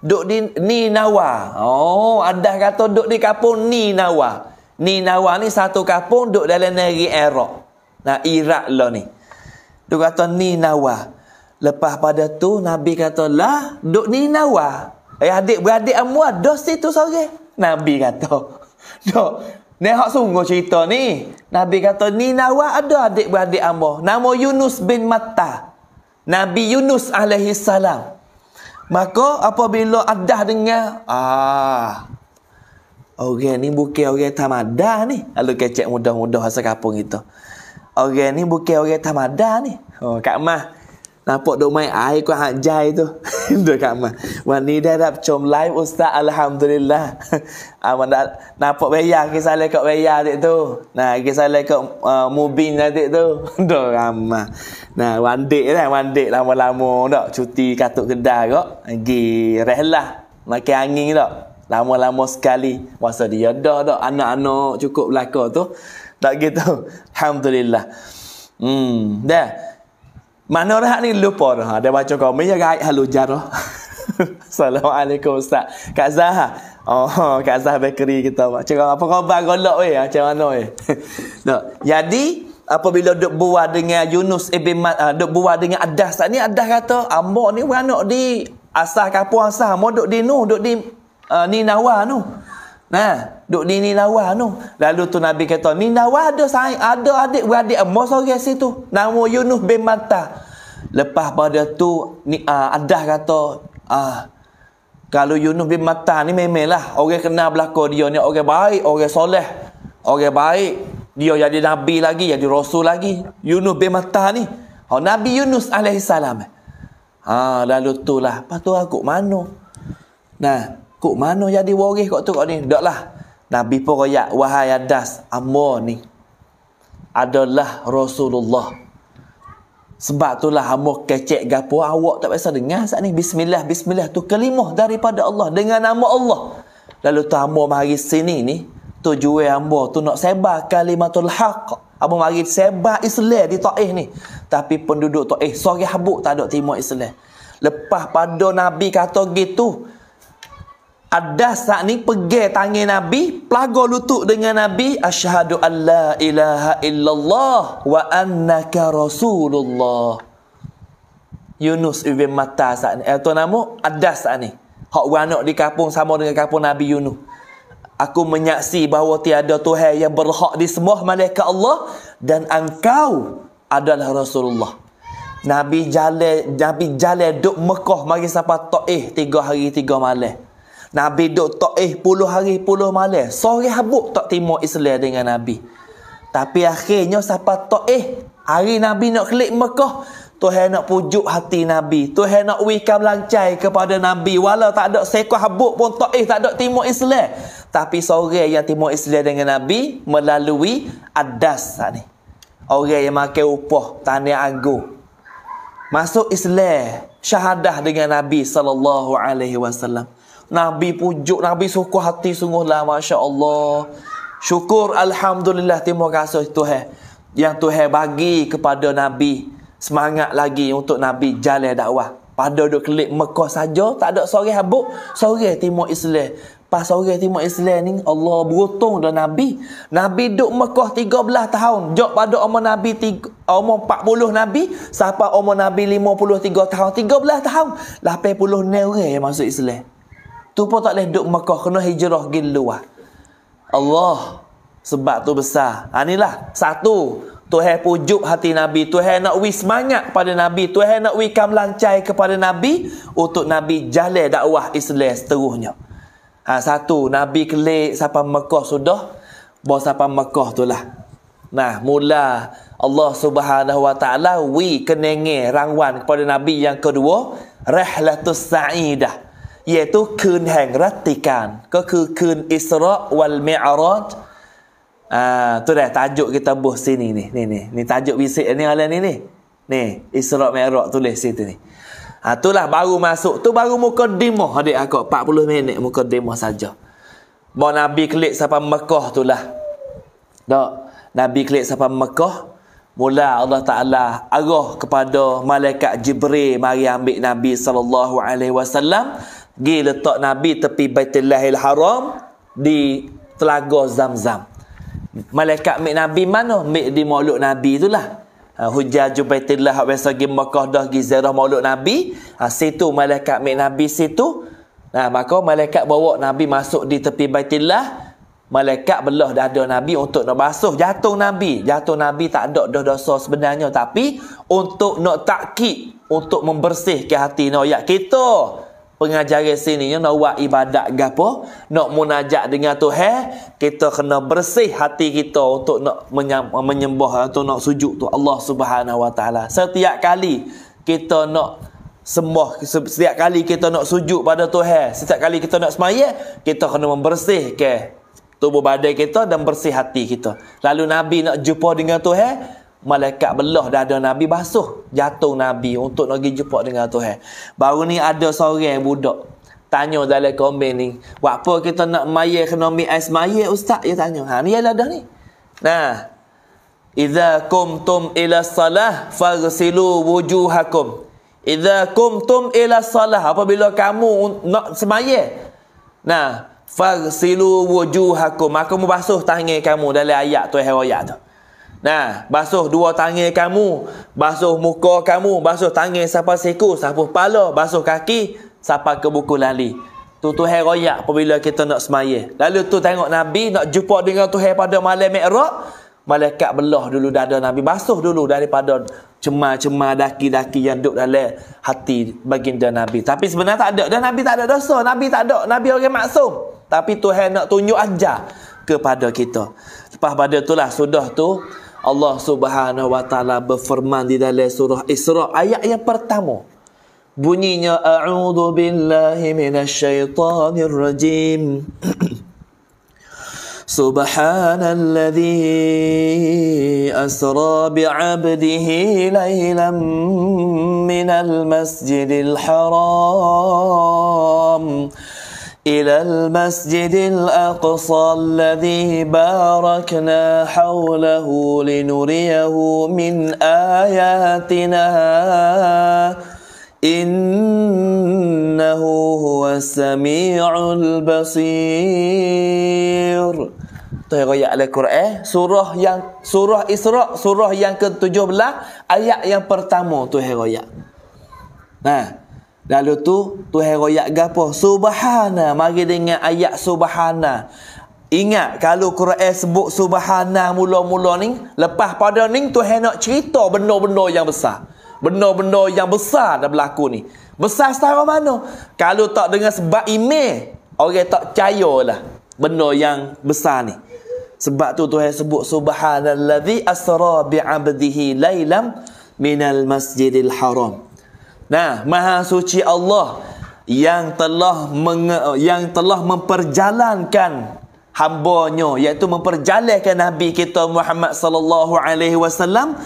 duk di ni nawa. Oh, ada kata duk di kampung ni nawa. Ni nawa ni satu kampung duk dalam negeri Iraq. Nah, Iraq lo ni. Duk kata ni nawa. Lepas pada tu Nabi kata lah duk ni nawa. Eh adik beradik amua dah situ sore. Nabi kata. Duk Ni hak sungguh cerita ni. Nabi kata, ni nawa ada adik-beradik Amor. Nama Yunus bin Matta. Nabi Yunus alaihi salam. Maka apabila adah dengar ah orang okay, ni bukan orang okay, tamadah ni. Lalu kecek mudah-mudah asal kampung kita. Orang okay, ni bukan orang okay, tamadah ni. Oh, Kak Mah. Nampak duk main air kau hak jai tu. (laughs) Duk kat mah. Wan ni dah dah cum live ustaz alhamdulillah. Aman (laughs) ah, dah nampak beya ke sale kat beya dik tu. Nah ke sale kat uh, mubin dik tu. (laughs) Duk rama. Nah wan dik lah wan dik lama-lama dak cuti katuk kedai kok. Gi rehlah. Makan angin dak. Lama-lama sekali masa dia dah dak anak-anak cukup belaka tu. Tak gitu. Alhamdulillah. Hmm, dah. Mana orang hak ni lupa dah. Ha? Dia baca komen ya guys. Halo jar. (laughs) Assalamualaikum Ustaz. Kak Zah. Ha? Oh, (laughs) Kak Zah Bakery kita. Macam apa khabar golok weh? Ha, macam mana weh? Tak. (laughs) Jadi apabila duk buah dengan Yunus ibn Mat, uh, ah, duk buah dengan Adas tadi Adas kata, "Ambo ni beranak di asah kapuan asah, mo duk di nu, duk di uh, Ninawa nu." Nah, duk di ni lawa no. Lalu tu Nabi kata, ni lawa ada sahih, ada adik beradik emas seorang situ. Nama Yunus bin Matta. Lepas pada tu, ni uh, ah, Adah kata, uh, kalau Yunus bin Matta ni memanglah orang kena belakang dia ni orang baik, orang soleh. Orang baik, dia jadi Nabi lagi, jadi Rasul lagi. Yunus bin Matta ni. Oh, Nabi Yunus AS. Ha, lalu tu lah. Lepas tu aku ah, mana? Nah, kok mana jadi waris kok tu kok ni? Tak lah. Nabi pun kaya, wahai Adas, Amo ni adalah Rasulullah. Sebab itulah Amo kecek gapo awak tak biasa dengar saat ni. Bismillah, bismillah tu kelimah daripada Allah dengan nama Allah. Lalu tu Amo mari sini ni, tujuan Amo tu nak sebar kalimatul haq. Amo mari sebar Islam di Taif ni. Tapi penduduk Taif sorih habuk tak ada timur Islam. Lepas pada Nabi kata gitu, ada saat ni pegi tangan Nabi, pelagor lutut dengan Nabi, asyhadu alla ilaha illallah wa annaka rasulullah. Yunus ibn Mata saat ni. Eh, Atau nama Adas saat ni. Hak wanak di kampung sama dengan kapung Nabi Yunus. Aku menyaksi bahawa tiada Tuhan yang berhak di semua malaikat Allah. Dan engkau adalah Rasulullah. Nabi Jalil, Nabi Jalil duduk Mekah mari sampai Ta'ih tiga hari tiga malam. Nabi duk tak eh puluh hari puluh malam. Sore habuk tak timur Islam dengan Nabi. Tapi akhirnya siapa tak eh hari Nabi nak klik Mekah. Tuhan nak pujuk hati Nabi. Tuhan nak wikam langcai kepada Nabi. Walau tak ada sekor habuk pun tak eh tak ada timur Islam. Tapi sore yang timur Islam dengan Nabi melalui adas saat ni. Orang yang makan upah tanya agung. Masuk Islam syahadah dengan Nabi sallallahu alaihi wasallam. Nabi pujuk, Nabi suku hati sungguhlah Masya Allah. Syukur Alhamdulillah, terima kasih Tuhan. Yang Tuhan bagi kepada Nabi semangat lagi untuk Nabi jalan dakwah. Pada duduk kelip Mekah saja, tak ada sore habuk, sore timur Islam. Pas sore timur Islam ni, Allah beruntung dengan Nabi. Nabi duduk Mekah 13 tahun. Jok pada umur Nabi, tiga, umur 40 Nabi, sampai umur Nabi 53 tahun. 13 tahun, 80 neure yang masuk Islam. Tu pun tak boleh duduk Mekah kena hijrah gil luar. Allah sebab tu besar. Ha inilah satu Tuhan pujuk hati Nabi. Tuhan nak wis semangat kepada Nabi. Tuhan nak wis kam lancai kepada Nabi. Untuk Nabi jalan dakwah Islam seterusnya. Ha, satu, Nabi kelik sapa Mekah sudah. Bawa sapa Mekah tu lah. Nah, mula Allah subhanahu wa ta'ala wi kenenge rangwan kepada Nabi yang kedua. Rehlatus Sa'idah. เยตุคืนแห่งรัติการก็คือคืนอิสระวัลเมอารอดตัวแต่ตาจุกิตาบุสินี่นี่นี่นี่นี่ตาจุวิเศษนี่อะไรนี่นี่นี่อิสระเมอารอดตุเลสิตินี่อะตุลาบารูมาสุตุบารูมุกอดิโมฮะเดะอากอ40นาทีมุกอดิโมซะจาบอนบีคลิกซะปะมักกอตุลาดอกนบีคลิกซะปะมักกอ Mula Allah Ta'ala arah kepada malaikat Jibril mari ambil Nabi sallallahu alaihi wasallam gi letak Nabi tepi Baitullahil Haram di Telaga Zamzam. Malaikat mik Nabi mana? Mik di Maulud Nabi itulah. Ha, hujah Jubaitillah hak biasa pergi Mekah dah pergi ziarah maulud Nabi. Ha, situ malaikat mik Nabi situ. Nah, ha, maka malaikat bawa Nabi masuk di tepi Baitillah. Malaikat belah dah dada Nabi untuk nak basuh jatuh Nabi. Jatuh Nabi tak ada dah dosa sebenarnya. Tapi untuk nak takkit. Untuk membersihkan hati nak Kita pengajaran sini nak buat ibadat gapo nak munajat dengan Tuhan kita kena bersih hati kita untuk nak menyembah atau nak sujud tu Allah Subhanahu Wa Taala setiap kali kita nak sembah setiap kali kita nak sujud pada Tuhan setiap kali kita nak sembahyang kita kena membersihkan tubuh badan kita dan bersih hati kita lalu nabi nak jumpa dengan Tuhan malaikat belah dada Nabi basuh jatuh Nabi untuk nak pergi jumpa dengan Tuhan. Baru ni ada seorang budak tanya dalam komen ni, "Buat apa kita nak mayat kena ambil ais mayat ustaz?" dia tanya. Ha ni ialah ni. Nah. Idza tum ila salah faghsilu wujuhakum. Idza tum ila salah apabila kamu nak semayat. Nah, faghsilu wujuhakum. Maka kamu basuh tangan kamu dalam ayat tu eh, ayat tu. Nah, basuh dua tangan kamu, basuh muka kamu, basuh tangan siapa siku, sapu kepala, basuh kaki, siapa ke buku lali. Tu tu heroyak apabila kita nak semaya. Lalu tu tengok Nabi nak jumpa dengan tu pada malam Mi'raj, malaikat belah dulu dada Nabi, basuh dulu daripada cema cema daki-daki yang duk dalam hati baginda Nabi. Tapi sebenarnya tak ada, dan Nabi tak ada dosa, Nabi tak ada, Nabi orang maksum. Tapi Tuhan nak tunjuk ajar kepada kita. Lepas pada itulah sudah tu Allah Subhanahu wa taala berfirman di dalam surah Isra ayat yang pertama bunyinya a'udzu billahi minasyaitonir rajim سبحان الذي أسرى بعبده ليلا من haram. إلى المسجد الأقصى الذي باركنا حوله لنريه من آياتنا إنه هو السميع البصير Teraya Al-Quran surah yang surah Isra surah yang ke-17 ayat yang pertama tu heraya. Nah, Lalu tu Tuhan royak gapo? Subhana. Mari dengan ayat subhana. Ingat kalau Quran sebut subhana mula-mula ni, lepas pada ni Tuhan nak cerita benda-benda yang besar. Benda-benda yang besar dah berlaku ni. Besar secara mana? Kalau tak dengan sebab ime, orang tak percaya lah benda yang besar ni. Sebab tu Tuhan sebut subhanallazi asra bi 'abdihi lailam minal masjidil haram. Nah, Maha Suci Allah yang telah menge- eh, yang telah memperjalankan hambanya iaitu memperjalankan Nabi kita Muhammad sallallahu alaihi wasallam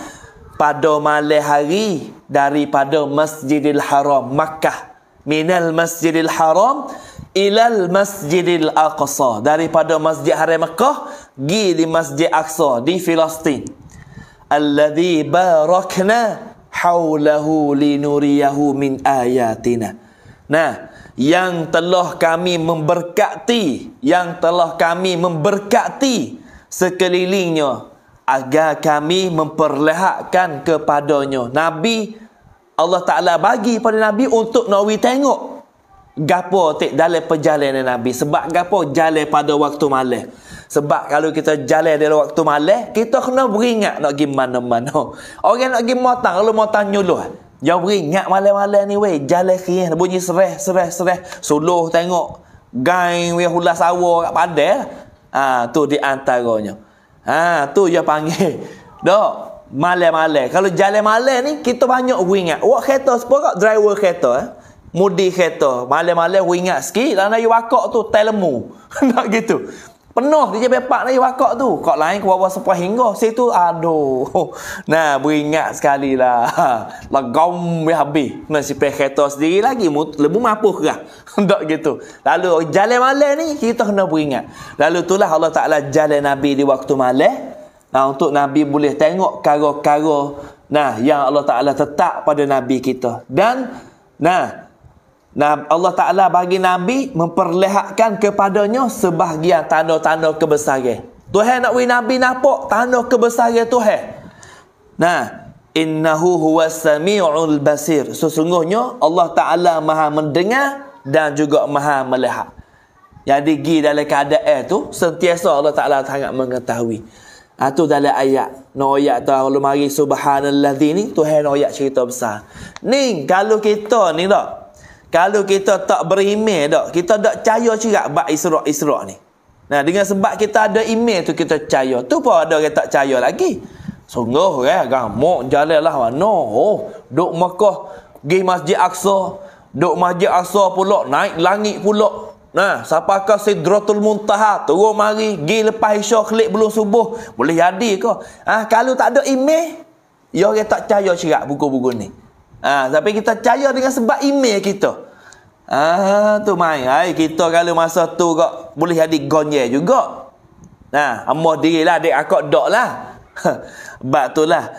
pada malam hari daripada Masjidil Haram Makkah minal Masjidil Haram ilal Masjidil Aqsa daripada Masjid Haram Makkah gi di Masjid Aqsa di Filistin alladhi barakna hawlahu linuriyahu min ayatina. Nah, yang telah kami memberkati, yang telah kami memberkati sekelilingnya agar kami memperlihatkan kepadanya. Nabi Allah Ta'ala bagi pada Nabi untuk Nabi tengok gapo tik dalam perjalanan Nabi sebab gapo jalan pada waktu malam sebab kalau kita jalan dalam waktu malam, kita kena beringat nak pergi mana-mana. Orang nak pergi motang, kalau motang nyuluh. Yang beringat malam-malam ni weh, jalan kiri bunyi sereh sereh sereh. Suluh tengok gain we hula sawo kat padel. Eh. Ha, tu di antaranya. Ha, tu dia panggil. Dok, malam-malam. Kalau jalan malam ni kita banyak beringat. Wak kereta sepak driver kereta eh. Mudi kereta. Malam-malam beringat sikit lana ayu bakok tu telemu. (laughs) Nak gitu. Penuh dia bepak lagi wakak tu. kok lain ke bawah sepuluh hingga. Saya tu aduh. (laughs) Nah, beringat sekali lah. (laughs) Legom dia habis. Nasi pek kereta sendiri lagi. Lebih mapuh kah? Tak (laughs) gitu. Lalu jalan malam ni kita kena beringat. Lalu itulah Allah Ta'ala jalan Nabi di waktu malam. Nah, untuk Nabi boleh tengok karo-karo. Nah, yang Allah Ta'ala tetap pada Nabi kita. Dan, nah, Nah, Allah Ta'ala bagi Nabi memperlihatkan kepadanya sebahagian tanda-tanda kebesaran. Tuhan nak beri Nabi nampak tanda kebesaran Tuhan. Nah, innahu huwa sami'ul basir. Sesungguhnya Allah Ta'ala maha mendengar dan juga maha melihat. Yang digi dalam keadaan itu, sentiasa Allah Ta'ala sangat mengetahui. Itu ah, ha, dalam ayat. No ayat tu, kalau mari subhanallah ni, Tuhan no ayat cerita besar. Ni, kalau kita ni tak, kalau kita tak berimeh dak, kita dak caya cirak bab Isra-Isra ni. Nah, dengan sebab kita ada imeh tu kita caya. Tu pun ada orang tak caya lagi. Sungguh ya, eh, gamuk jalanlah mano. Oh, duk Mekah, pergi Masjid Aqsa, duk Masjid Aqsa pula naik langit pula. Nah, siapa ke Sidratul Muntaha turun mari, pergi lepas Isya kelik belum subuh. Boleh jadi ke? Ah, kalau tak ada imeh, ya orang tak caya cirak buku-buku ni. Ah, tapi kita caya dengan sebab email kita. Ah, tu main Ai kita kalau masa tu kok boleh jadi gonye juga. Nah, ambo lah dek akak dok lah. Sebab (laughs) tu lah.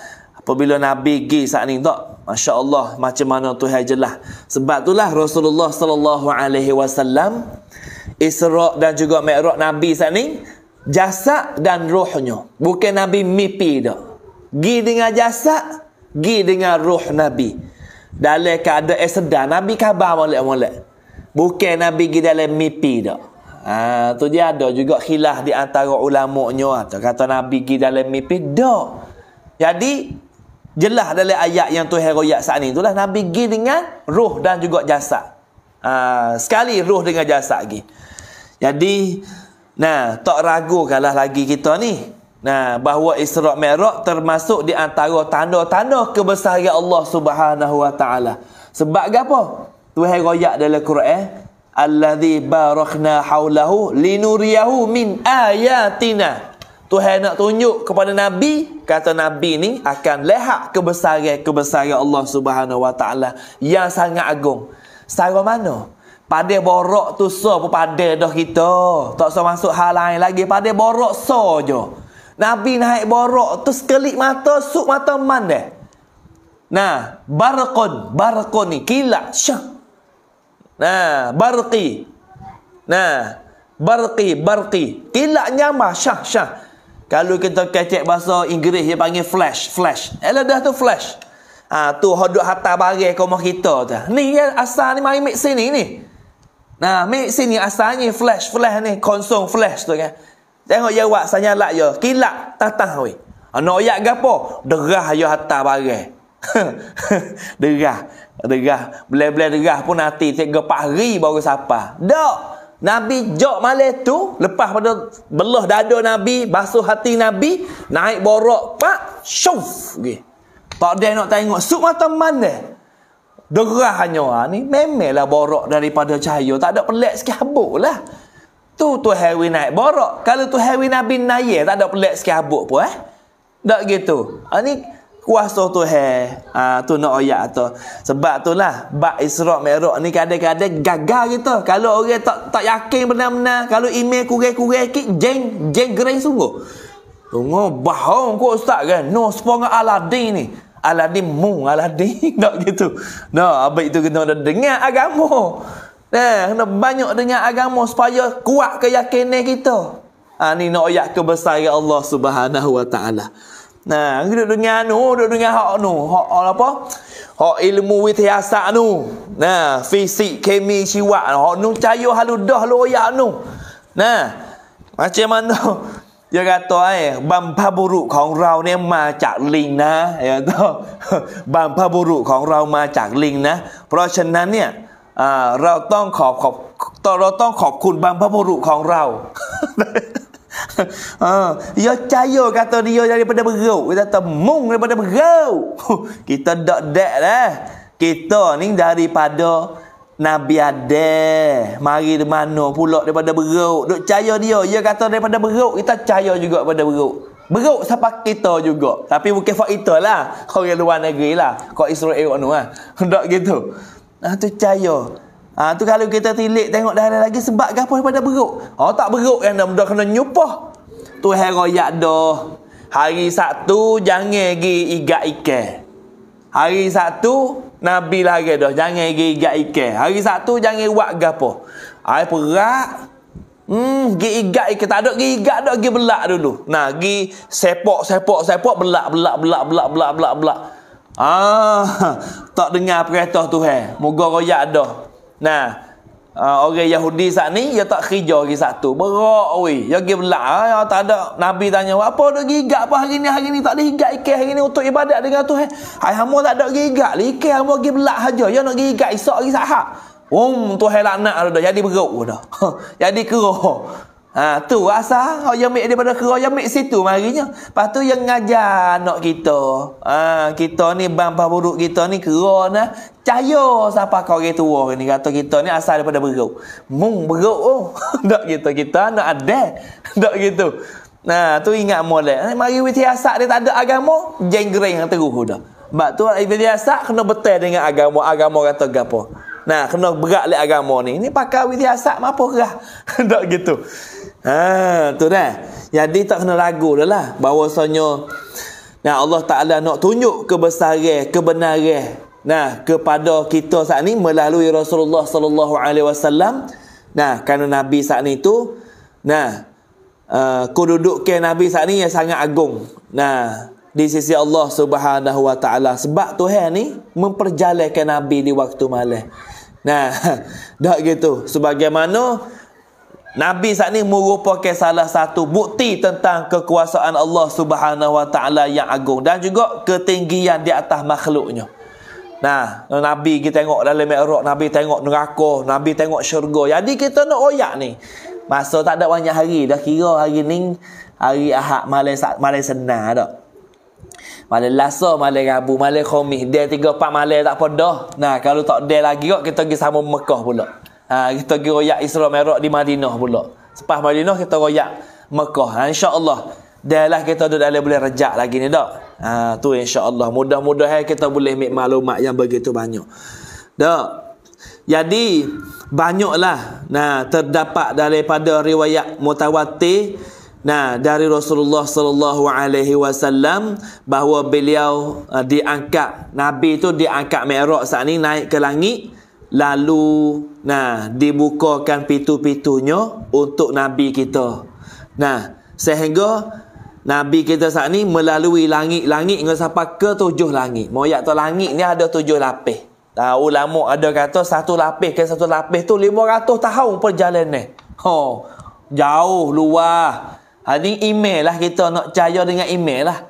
Apabila Nabi pergi saat ni tak? Masya-Allah macam mana tu hajalah. Sebab tu lah Rasulullah sallallahu alaihi wasallam Isra' dan juga Mi'raj Nabi saat ni jasad dan rohnya Bukan Nabi mipi dah. Gi dengan jasad, gi dengan roh Nabi dalam keadaan yang eh, sedar Nabi khabar molek-molek bukan Nabi pergi dalam mimpi tak ha, tu dia ada juga khilaf di antara ulama'nya atau kata Nabi pergi dalam mimpi tak jadi jelas dalam ayat yang tu heroyak saat ni itulah Nabi pergi dengan ruh dan juga jasad ha, sekali ruh dengan jasad pergi jadi nah tak ragu kalah lagi kita ni Nah, bahawa Isra' Mi'raj termasuk di antara tanda-tanda kebesaran Allah Subhanahu Wa Taala. Sebab apa? Tuhan royak dalam Quran, "Allazi barakhna haulahu linuriyahu min ayatina." Tuhan nak tunjuk kepada Nabi, kata Nabi ni akan lihat kebesaran-kebesaran Allah Subhanahu Wa Taala yang sangat agung. Sarang mana? Pada borok tu so pun pada dah kita. Tak so masuk hal lain lagi. Pada borok so je. Nabi naik borok tu sekelip mata, suk mata man deh. Nah, barakon, barakon ni kila, syah. Nah, barqi. Nah, barqi, barqi. kila nyama syah syah. Kalau kita kecek bahasa Inggeris dia panggil flash, flash. Ela dah tu flash. ha, tu hodok hatta barang komo kita tu. Ni ya, asal ni mari mix sini ni. Nah, mix sini asalnya flash, flash ni konsong flash tu kan. Tengok ya wak sanya lak ya. Kilak tatah we. Ana oyak gapo? Derah ya hatta barang. (laughs) derah. Derah. Bele-bele derah pun nanti tiga gepak hari baru sapa. Dak. Nabi jok malam tu lepas pada belah dada Nabi, basuh hati Nabi, naik borok pak, syuf. Okay. Tak ada nak tengok sup mata mana. Derah hanya ha, ni memelah borok daripada cahaya. Tak ada pelik sikit habuk lah. Tu tu hewi naik borok. Kalau tu hewi nabi naik, tak ada pelik sikit habuk pun eh. Tak gitu. Ha, ni kuasa tu he. Ha, tu nak oyak tu. Sebab tu lah. Bak isrok merok ni kadang-kadang gagal gitu. Kalau orang tak tak yakin benar-benar. Kalau email kurek-kurek kik, jeng, jeng gerai sungguh. Tunggu bahong kok ustaz kan. No, sepongan Aladdin ni. Aladdin mu, Aladdin. (laughs) tak gitu. No, abik tu kena dengar agama. Eh, kena banyak dengan agama supaya kuat keyakinan kita. Ha, ni nak ayat kebesaran ya Allah Subhanahu Wa Taala. Nah, kita duduk dengan anu, duduk dengan hak anu. Hak apa? Hak ilmu witiasa anu. Nah, fizik, kimia, siwa. Hak anu cahaya haludah lu ayat anu. Nah, macam mana? (laughs) Dia kata, eh, bampa buruk kong rau ni macak ling nah. Dia kata, (laughs) bampa buruk kong rau macak ling nah. Proses nan ni, เราต้องขอบขอบเราต้องขอบคุณบรรพบุรุษของเรา Yo percaya kata dia daripada berau. Kita temung daripada berau. Kita dak dek dah. Kita ni daripada Nabi ada. Mari di mana pula daripada berau. Duk percaya dia. Dia kata daripada berau. Kita percaya juga daripada berau. Beruk siapa kita juga. Tapi bukan fak kita lah. Kau yang luar negeri lah. Kau Israel kat tu lah. Tak gitu. Ha tu cahaya. Ha tu kalau kita tilik tengok dalam lagi sebab gapo pada beruk. Oh tak beruk yang dah mudah kena nyupah. Tu yak dah. Hari Sabtu jangan pergi igat ikan. Hari Sabtu Nabi lah hari dah jangan pergi igat ikan. Hari Sabtu jangan buat gapo. Ai perak. Hmm, gi igat ikan tak ada gi igat dak gi belak dulu. Nah, gi sepok sepok sepok belak belak belak belak belak belak belak. belak. Ah, tak dengar perintah Tuhan. Moga royak dah. Nah, uh, orang Yahudi saat ni dia tak kerja lagi satu. Berak oi, dia pergi belak ah, ya, tak ada. Nabi tanya, "Apa dah gigak apa hari ni? Hari ni tak leh gigak ikan hari ni untuk ibadat dengan Tuhan." Hai hamba tak ada gigak, lah ikan hamba pergi belak saja. Dia nak gigak esok lagi sahak. Um, Tuhan laknat dah. Jadi berak dah. (laughs) Jadi keroh. Ha, tu rasa orang yang ambil daripada kera, yang ambil situ marinya. Lepas tu yang ngajar anak kita. Ha, kita ni bampah buruk kita ni kera ni. Cahaya siapa kau orang tua ni. Kata kita ni asal daripada beruk. Mung beruk oh. (laughs) tak gitu. Kita nak ada. (laughs) tak gitu. Nah, tu ingat molek. Eh, mari witi asak dia tak ada agama, jenggereng yang teruh dah. Sebab tu witi asak kena betul dengan agama. Agama kata gapo. Nah, kena bergerak lek agama ni. Ni pakai widi asap mapo kerah. (laughs) tak gitu. Ha, tu dah. Jadi tak kena lagu, dah lah bahawasanya nah ya Allah Taala nak tunjuk kebesaran, kebenaran. Nah, kepada kita saat ni melalui Rasulullah sallallahu alaihi wasallam. Nah, kerana Nabi saat ni tu nah uh, eh, kedudukan Nabi saat ni yang sangat agung. Nah, di sisi Allah Subhanahu Wa Taala sebab Tuhan ni memperjalankan Nabi di waktu malam. Nah, (laughs) dah gitu. Sebagaimana Nabi saat ini merupakan salah satu bukti tentang kekuasaan Allah Subhanahu Wa Taala yang agung dan juga ketinggian di atas makhluknya. Nah, Nabi kita tengok dalam Mi'raj, Nabi tengok neraka, Nabi tengok syurga. Jadi kita nak oyak ni. Masa tak ada banyak hari, dah kira hari ni hari Ahad malam malam senar dah. Malam lasa, malam rabu, malam khamis, Dia tiga, empat malam tak pedah. Nah, kalau tak dia lagi kok kita pergi sama Mekah pula. Ha, kita pergi royak Isra Merok di Madinah pula. Sepas Madinah, kita royak Mekah. Ha, InsyaAllah. Dia lah kita duduk dalam boleh rejak lagi ni dok. Ha, tu insya Allah Mudah-mudahan kita boleh ambil maklumat yang begitu banyak. Dok. Jadi, banyaklah nah, terdapat daripada riwayat mutawatir Nah, dari Rasulullah sallallahu alaihi wasallam bahawa beliau uh, diangkat, Nabi itu diangkat mi'raj saat ini naik ke langit lalu nah dibukakan pintu-pintunya untuk Nabi kita. Nah, sehingga Nabi kita saat ini melalui langit-langit hingga sampai ke tujuh langit. Moyak tu langit ni ada tujuh lapis. Nah, ulama ada kata satu lapis ke satu lapis tu 500 tahun perjalanan. Ha, oh, jauh luar. Ha, ni email lah kita nak caya dengan email lah.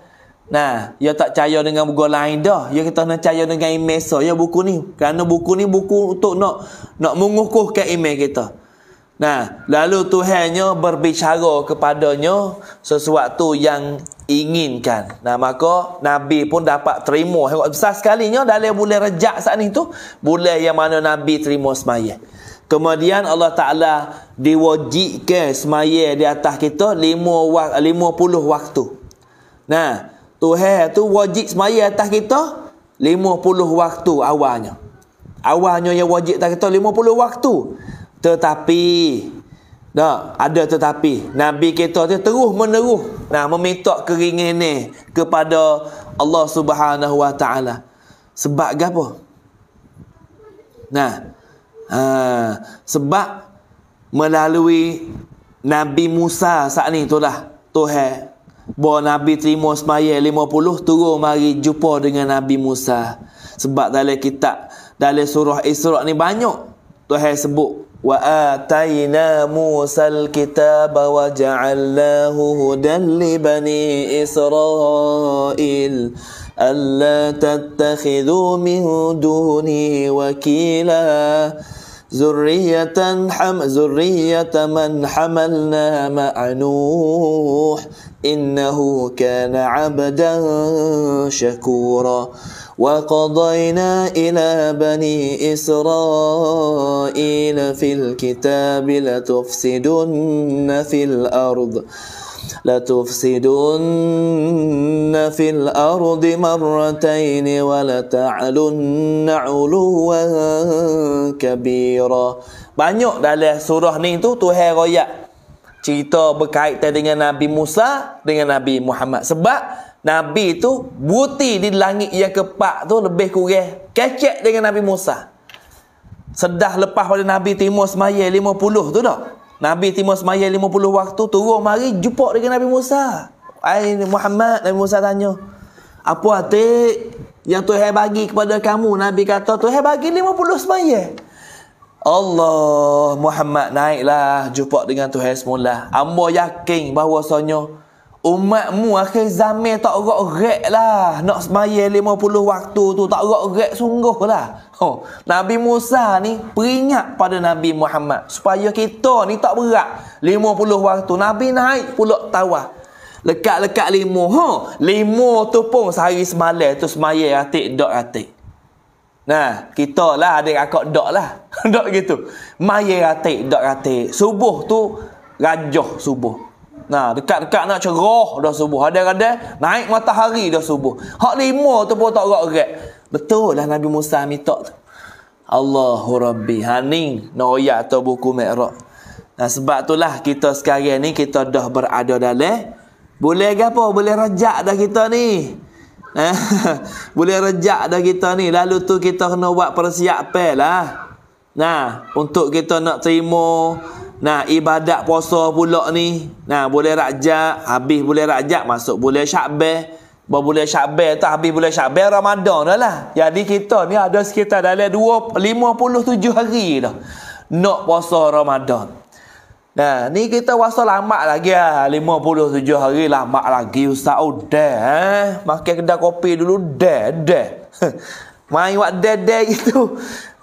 Nah, ia ya tak caya dengan buku lain dah. Ia ya kita nak caya dengan email so, ya buku ni. Kerana buku ni buku untuk nak nak mengukuhkan email kita. Nah, lalu Tuhannya berbicara kepadanya sesuatu yang inginkan. Nah, maka Nabi pun dapat terima. Hebat Besar sekalinya dalam bulan rejak saat ni tu. Bulan yang mana Nabi terima semayah. Kemudian Allah Ta'ala diwajikkan semaya di atas kita lima, lima puluh waktu. Nah, Tuhan tu wajik semaya atas kita lima puluh waktu awalnya. Awalnya yang wajik atas kita lima puluh waktu. Tetapi, tak, ada tetapi. Nabi kita tu terus menerus nah, meminta keringin ni kepada Allah Subhanahu Wa Ta'ala. Sebab apa? Nah, Ha, sebab melalui Nabi Musa saat ni tu lah. Tu hai. Bawa Nabi terima semaya puluh turun mari jumpa dengan Nabi Musa. Sebab dalam kitab, dalam surah Isra' ni banyak. Tu hai sebut. Wa atayna Musa al Kitab wa ja'allahu hudan li bani Israel. ألا تتخذوا من دونه وكيلا ذرية حم ذرية من حملنا مع نوح إنه كان عبدا شكورا وقضينا إلى بني إسرائيل في الكتاب لتفسدن في الأرض لتفسدن في الأرض مرتين ولتعلن علوا كبيرا banyak dalam surah ni tu Tuhan royak cerita berkaitan dengan Nabi Musa dengan Nabi Muhammad sebab Nabi tu buti di langit yang kepak tu lebih kurang kecek dengan Nabi Musa sedah lepas pada Nabi Timur semaya 50 tu tak Nabi timur semayah 50 waktu Turun mari jumpa dengan Nabi Musa Ay, Muhammad Nabi Musa tanya Apa atik Yang Tuhan bagi kepada kamu Nabi kata Tuhan bagi 50 semayah Allah Muhammad naiklah jumpa dengan Tuhan semula Amba yakin bahawa sonyo Umatmu akhir zaman tak rok-rek lah. Nak semayang lima puluh waktu tu tak rok-rek sungguh lah. Oh, Nabi Musa ni peringat pada Nabi Muhammad. Supaya kita ni tak berat. Lima puluh waktu. Nabi naik pulak tawah. Lekat-lekat lima. Ha, huh? lima tu pun sehari semalai tu semayang atik dok atik. Nah, kita lah ada akak dok lah. (laughs) dok gitu. Mayang atik dok atik. Subuh tu rajoh subuh. Nah, dekat-dekat nak cerah dah subuh. Ada-ada naik matahari dah subuh. Hak lima tu pun tak gerak-gerak. Betul lah Nabi Musa minta tu. Allahu Rabbi Haning Noya atau buku Mi'raj Nah sebab itulah kita sekarang ni Kita dah berada dalam Boleh ke apa? Boleh rejak dah kita ni eh, (laughs) Boleh rejak dah kita ni Lalu tu kita kena buat persiapan lah Nah untuk kita nak terima Nah, ibadat puasa pula ni. Nah, boleh rajak, habis boleh rajak, masuk boleh syakbeh. Boleh syakbeh tu, habis boleh syakbeh, Ramadan dah lah. Jadi kita ni ada sekitar dalam tujuh hari dah. Nak puasa Ramadan. Nah, ni kita puasa lama lagi lah. tujuh hari lama lagi. Ustaz, oh, deh. Eh? Makan kedai kopi dulu, deh, deh. (laughs) Main buat deh, deh gitu.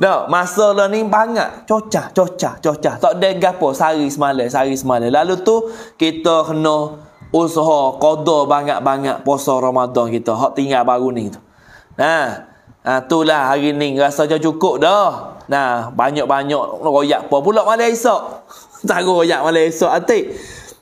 Dah, masa dah ni banyak. Cocah, cocah, cocah. Tak ada gapo sehari semalam, sehari semalam. Lalu tu, kita kena usaha kodoh banyak-banyak puasa Ramadan kita. Hak tinggal baru ni tu. Nah, nah ha, itulah hari ni. Rasa je cukup dah. Nah, banyak-banyak royak pun. Pulak malam esok. (laughs) tak royak malam esok, atik.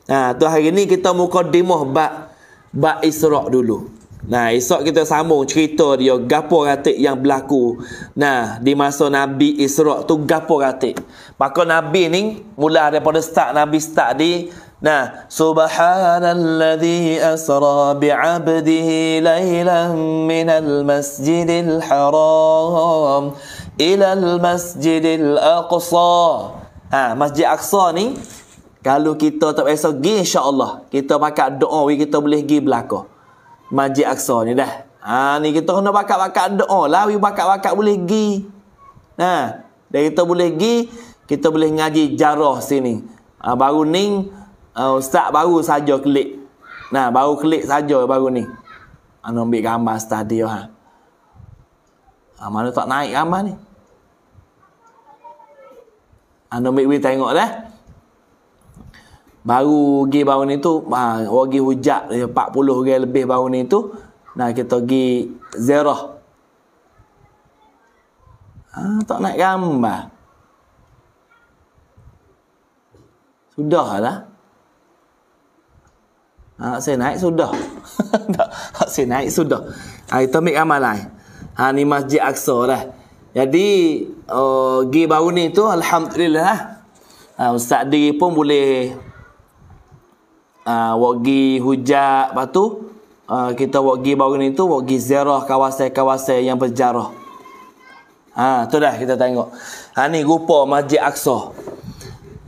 Nah, tu hari ni kita muka dimuh bak, bak isrok dulu. Nah, esok kita sambung cerita dia gapo ratik yang berlaku. Nah, di masa Nabi Isra tu gapo ratik. Maka Nabi ni mula daripada start Nabi start di Nah, subhanalladzi asra bi'abdihi lailan al masjidil haram ila al masjidil aqsa. Ha, Masjid Aqsa ni kalau kita tak biasa pergi insya-Allah, kita pakai doa we kita boleh pergi belakang. Majid Aqsa ni dah. Ha ni kita kena bakat-bakat doa oh, lah, we bakat-bakat boleh gi. Ha, dari kita boleh gi, kita boleh ngaji jarah sini. Ha, baru ni uh, ustaz baru saja klik. Nah, ha, baru klik saja baru ni. Ana ha, ambil gambar tadi ha. ha. mana tak naik gambar ni? Ana ha, ambil we tengok dah. Baru pergi baru ni tu ha, Orang pergi hujak 40 orang lebih baru ni tu Nah kita pergi zero, ha, Tak nak gambar Sudah lah ha, Nak saya naik sudah (laughs) Nak saya naik sudah ha, Kita ambil gambar lain ha, Ni masjid Aqsa lah Jadi uh, oh, Gi baru ni tu Alhamdulillah lah. ha, Ustaz diri pun boleh uh, ah, wogi hujak lepas tu uh, kita wogi baru ni tu wogi ziarah kawasan-kawasan yang berjarah ha tu dah kita tengok ha ni rupa masjid aqsa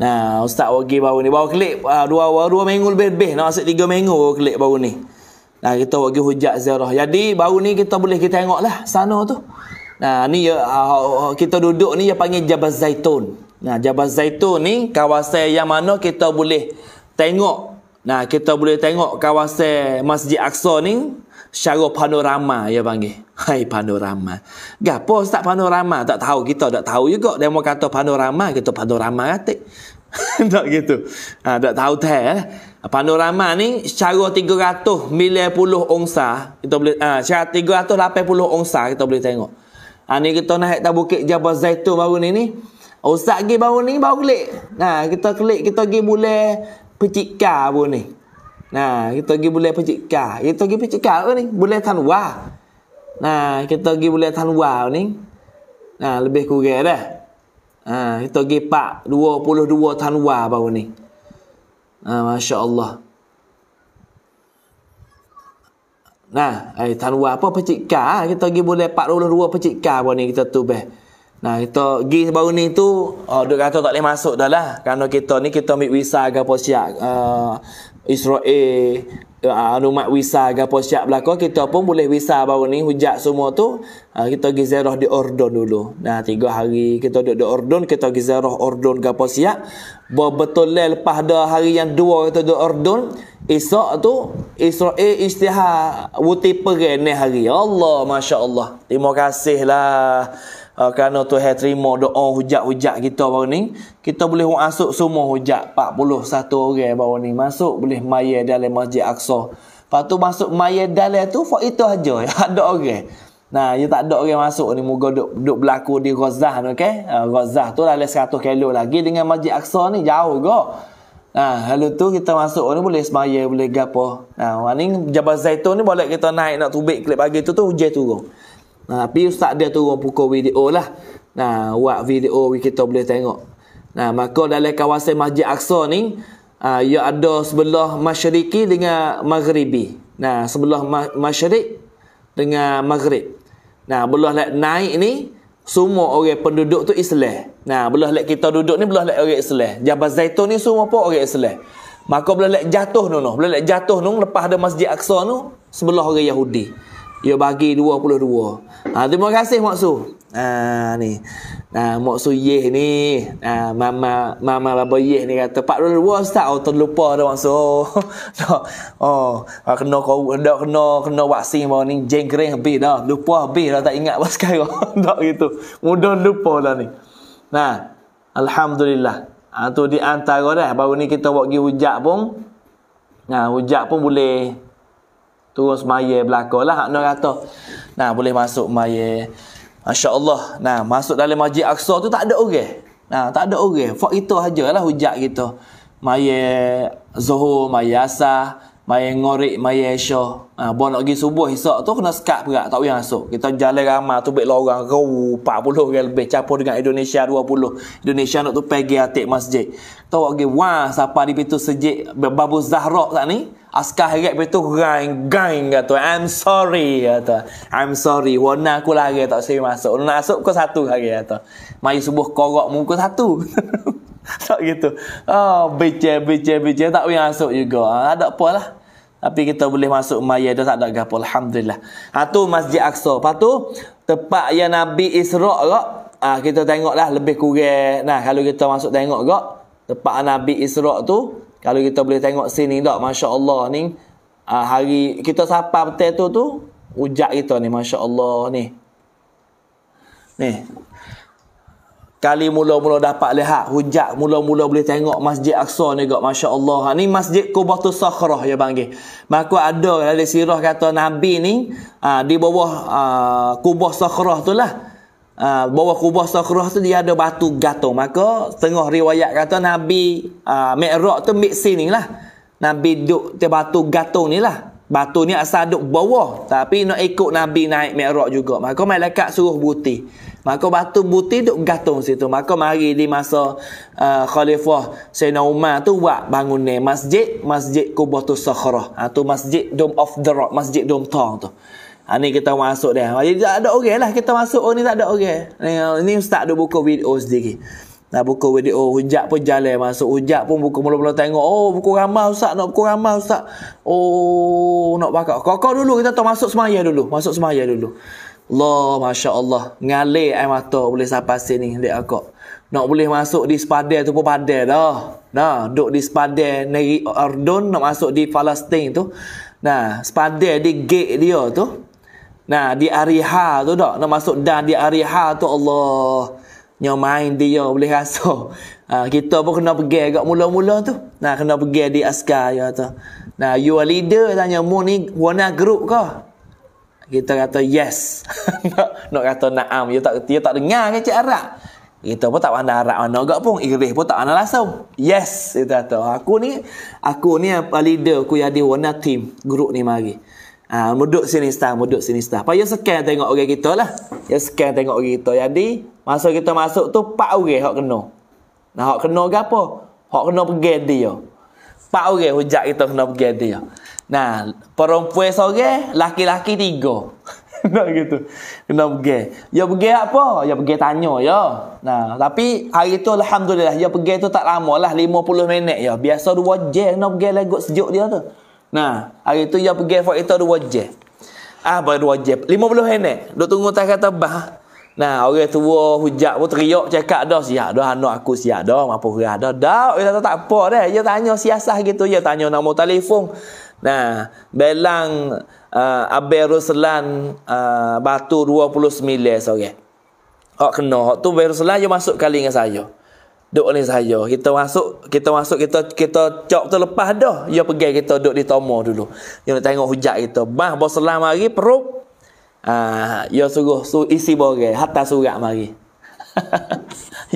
nah ustaz wogi baru ni baru klik uh, ah, dua, dua dua minggu lebih-lebih nak masuk tiga minggu baru klik baru ni Nah kita pergi hujak ziarah. Jadi baru ni kita boleh kita tengok lah sana tu. Nah ni uh, kita duduk ni dia panggil Jabal Zaitun. Nah Jabal Zaitun ni kawasan yang mana kita boleh tengok Nah, kita boleh tengok kawasan Masjid Aqsa ni secara panorama ya panggil. (laughs) Hai panorama. Gapo tak panorama? Tak tahu kita tak tahu juga. Demo kata panorama, kita panorama katik. (laughs) tak gitu. Ha, tak tahu teh. Eh? Panorama ni secara 390 onsa, kita boleh ah ha, secara 380 onsa kita boleh tengok. Ha, ni kita naik tak bukit Jabal Zaitun baru ni ni. Ustaz pergi baru ni baru klik. Nah, kita klik kita pergi boleh pencika pun ni. Nah, kita pergi bulan pencika. Kita pergi pencika ke ni? Bulan Tanwa. Nah, kita pergi bulan Tanwa ni. Nah, lebih kurang dah. Nah, kita pergi pak 22 Tanwa baru ni. Nah, Masya Allah. Nah, eh, Tanwa apa pencika? Kita pergi bulan 42 pencika baru ni kita tu Nah kita pergi baru ni tu uh, oh, Duk kata tak boleh masuk dah lah Kerana kita ni kita ambil visa ke apa siap uh, Israel uh, Numat visa ke apa siap belakang Kita pun boleh wisa baru ni Hujak semua tu uh, Kita pergi zerah di Ordon dulu Nah tiga hari kita duduk di Ordon Kita pergi zerah Ordon ke apa siap Berbetul lah lepas dah hari yang dua kita duduk Ordon Esok tu Israel istihar Wuti perenai hari ya Allah Masya Allah Terima kasih lah uh, kerana Tuhan terima doa hujak-hujak kita baru ni kita boleh masuk semua hujak 41 orang baru ni masuk boleh maya dalam Masjid Aqsa lepas tu masuk maya dalam tu for itu aja (laughs) ada orang Nah, dia tak ada orang masuk ni. Moga duk, duk berlaku di Ghazah ni, okey? Uh, ah, Ghazah tu dah 100 kilo lagi dengan Masjid Aqsa ni. Jauh ke? Nah, hal tu kita masuk ni boleh semaya, boleh gapo. Nah, warning Jabal Zaitun ni boleh kita naik nak tubik klip pagi tu tu hujan turun. Ha, tapi ustaz dia turun pukul video lah. Nah, ha, buat video kita boleh tengok. Nah, ha, maka dalam kawasan Masjid Aqsa ni, ha, ia ada sebelah masyriki dengan maghribi. Nah, ha, sebelah ma- masyrik dengan maghrib. Nah, ha, belah lek naik ni semua orang penduduk tu Islam. Nah, ha, belah lek kita duduk ni belah lek orang Islam. Jabal Zaitun ni semua pun orang Islam. Maka belah lek jatuh tu belah lek jatuh nung lepas ada Masjid Aqsa tu sebelah orang Yahudi. Ia bagi 22. Ha, terima kasih su. Ha, ni. Ha, su Yeh ni. Ha, mama Mama Baba Yeh ni kata. 42 tak Oh, terlupa dah su. (laughs) oh, kena, kena, kena, kena vaksin bahawa ni jengkering habis dah. Lupa habis dah. Tak ingat apa (laughs) sekarang. tak gitu. Mudah lupa lah ni. Nah, Alhamdulillah. Ha, tu di antara dah. Baru ni kita buat pergi hujak pun. Nah, ha, hujak pun boleh Turun semaya belakang lah. Nak kata. Nah, boleh masuk semaya. Masya Allah. Nah, masuk dalam Masjid Aqsa tu tak ada orang. Okay? Nah, tak ada orang. Okay? Fak itu aja lah hujak kita. Maya Zohor, Maya Asah, Maya Ngorik, Maya Syoh. Ha, ah, bon nak pergi subuh hisap tu kena skat perak tak boleh masuk. Kita jalan ramah tu baiklah orang kau 40 orang lebih campur dengan Indonesia 20. Indonesia nak tu pergi atik masjid. Tu awak pergi wah siapa di pintu sejik Babu Zahra tak ni? Askar harap pintu gang gang kata I'm sorry kata. I'm sorry. Warna aku lari tak sempat masuk. Nak masuk ke satu lagi kata. Mai subuh korok muka satu. (laughs) tak gitu. Oh, bece bece bece tak boleh masuk juga. Ha, ah, ada apa lah. Tapi kita boleh masuk mayat tu tak ada gapo alhamdulillah. Ha tu Masjid Aqsa. Patu tempat yang Nabi Isra' kok. Ah ha, kita tengoklah lebih kurang. Nah kalau kita masuk tengok kok tempat Nabi Isra' tu kalau kita boleh tengok sini dok masya-Allah ni ha, hari kita sapa betul tu tu ujak kita ni masya-Allah ni. Ni kali mula-mula dapat lihat hujak mula-mula boleh tengok masjid Aqsa ni gak Masya Allah ha, ni masjid Kubah Tu Sakhrah ya panggil maka ada dari sirah kata Nabi ni aa, ha, di bawah aa, ha, Kubah Sakhrah tu lah aa, bawah Kubah Sakhrah tu dia ada batu gantung maka tengah riwayat kata Nabi aa, tu mik sini lah Nabi duduk di batu gantung ni lah batu ni asal duduk bawah tapi nak ikut Nabi naik Mi'rak juga maka malaikat suruh butih Maka batu buti duk gantung situ. Maka mari di masa uh, Khalifah Sayyidina Umar tu buat bangun ni masjid, Masjid Kubatul Sakhra. Ha tu Masjid Dome of the Rock, Masjid Dome Tong tu. Ha ni kita masuk dia. Ha, jadi tak ada orang lah kita masuk oh ni tak ada orang. Ni, ni ustaz duk buka video sendiri. Nak buku video oh, hujak pun jalan masuk hujak pun buku mula-mula tengok oh buku ramah ustaz nak buku ramah ustaz. Oh nak pakak. Kau kau dulu kita tahu masuk semaya dulu, masuk semaya dulu. Allah, Masya Allah. Ngalir air mata boleh sampai sini. Lihat aku. Nak boleh masuk di sepadai tu pun padai dah. Nah, duduk di sepadai negeri Ardun nak masuk di Palestine tu. Nah, sepadai di gate dia tu. Nah, di Ariha tu dah. Nak masuk dan di Ariha tu Allah. Nyomain dia boleh rasa. (laughs) Ha, ah, kita pun kena pergi agak mula-mula tu. Nah, kena pergi di askar ya tu. Nah, you are leader tanya, mu ni warna group kah? kita kata yes (laughs) nak nak kata naam dia tak dia tak dengar ke cik arab kita pun tak pandai arab mana gak pun iris pun tak pandai langsung yes kita kata aku ni aku ni apa leader aku jadi warna team grup ni mari ah ha, muduk sini star muduk sini star payo scan tengok orang kita lah ya scan tengok orang kita jadi masa kita masuk tu pak orang hok kena nah hok kena apa? hok kena pergi dia pak orang hujak kita kena pergi dia Nah, perempuan seorang, laki-laki tiga. (laughs) nah gitu. Kena pergi. Ya pergi apa? Ya pergi tanya ya. Nah, tapi hari tu alhamdulillah ya pergi tu tak lama lah 50 minit ya. Biasa dua je, nak pergi lagu sejuk dia tu. Nah, hari tu ya pergi for itu dua je. Ah, baru 2 jam. 50 minit. Duk tunggu tak kata bah. Nah, orang tua hujak pun teriak cakap dah siap dah anak aku siap dah mampu gerah dah. Dah, dia tak apa dah. Dia ya, tanya siasah gitu. Dia ya, tanya nama telefon. Nah, belang uh, Abi Ruslan uh, batu 20 milis okay. okey. Hak kena, hak tu Abi Ruslan je masuk kali dengan saya. Duk ni saya. Kita masuk, kita masuk, kita kita cok tu lepas dah. Dia pergi kita duduk di tomo dulu. Dia nak tengok hujak kita. Bah, bos selam mari, perup. Ah, dia suruh su, isi borang. Hatta surat mari. (laughs)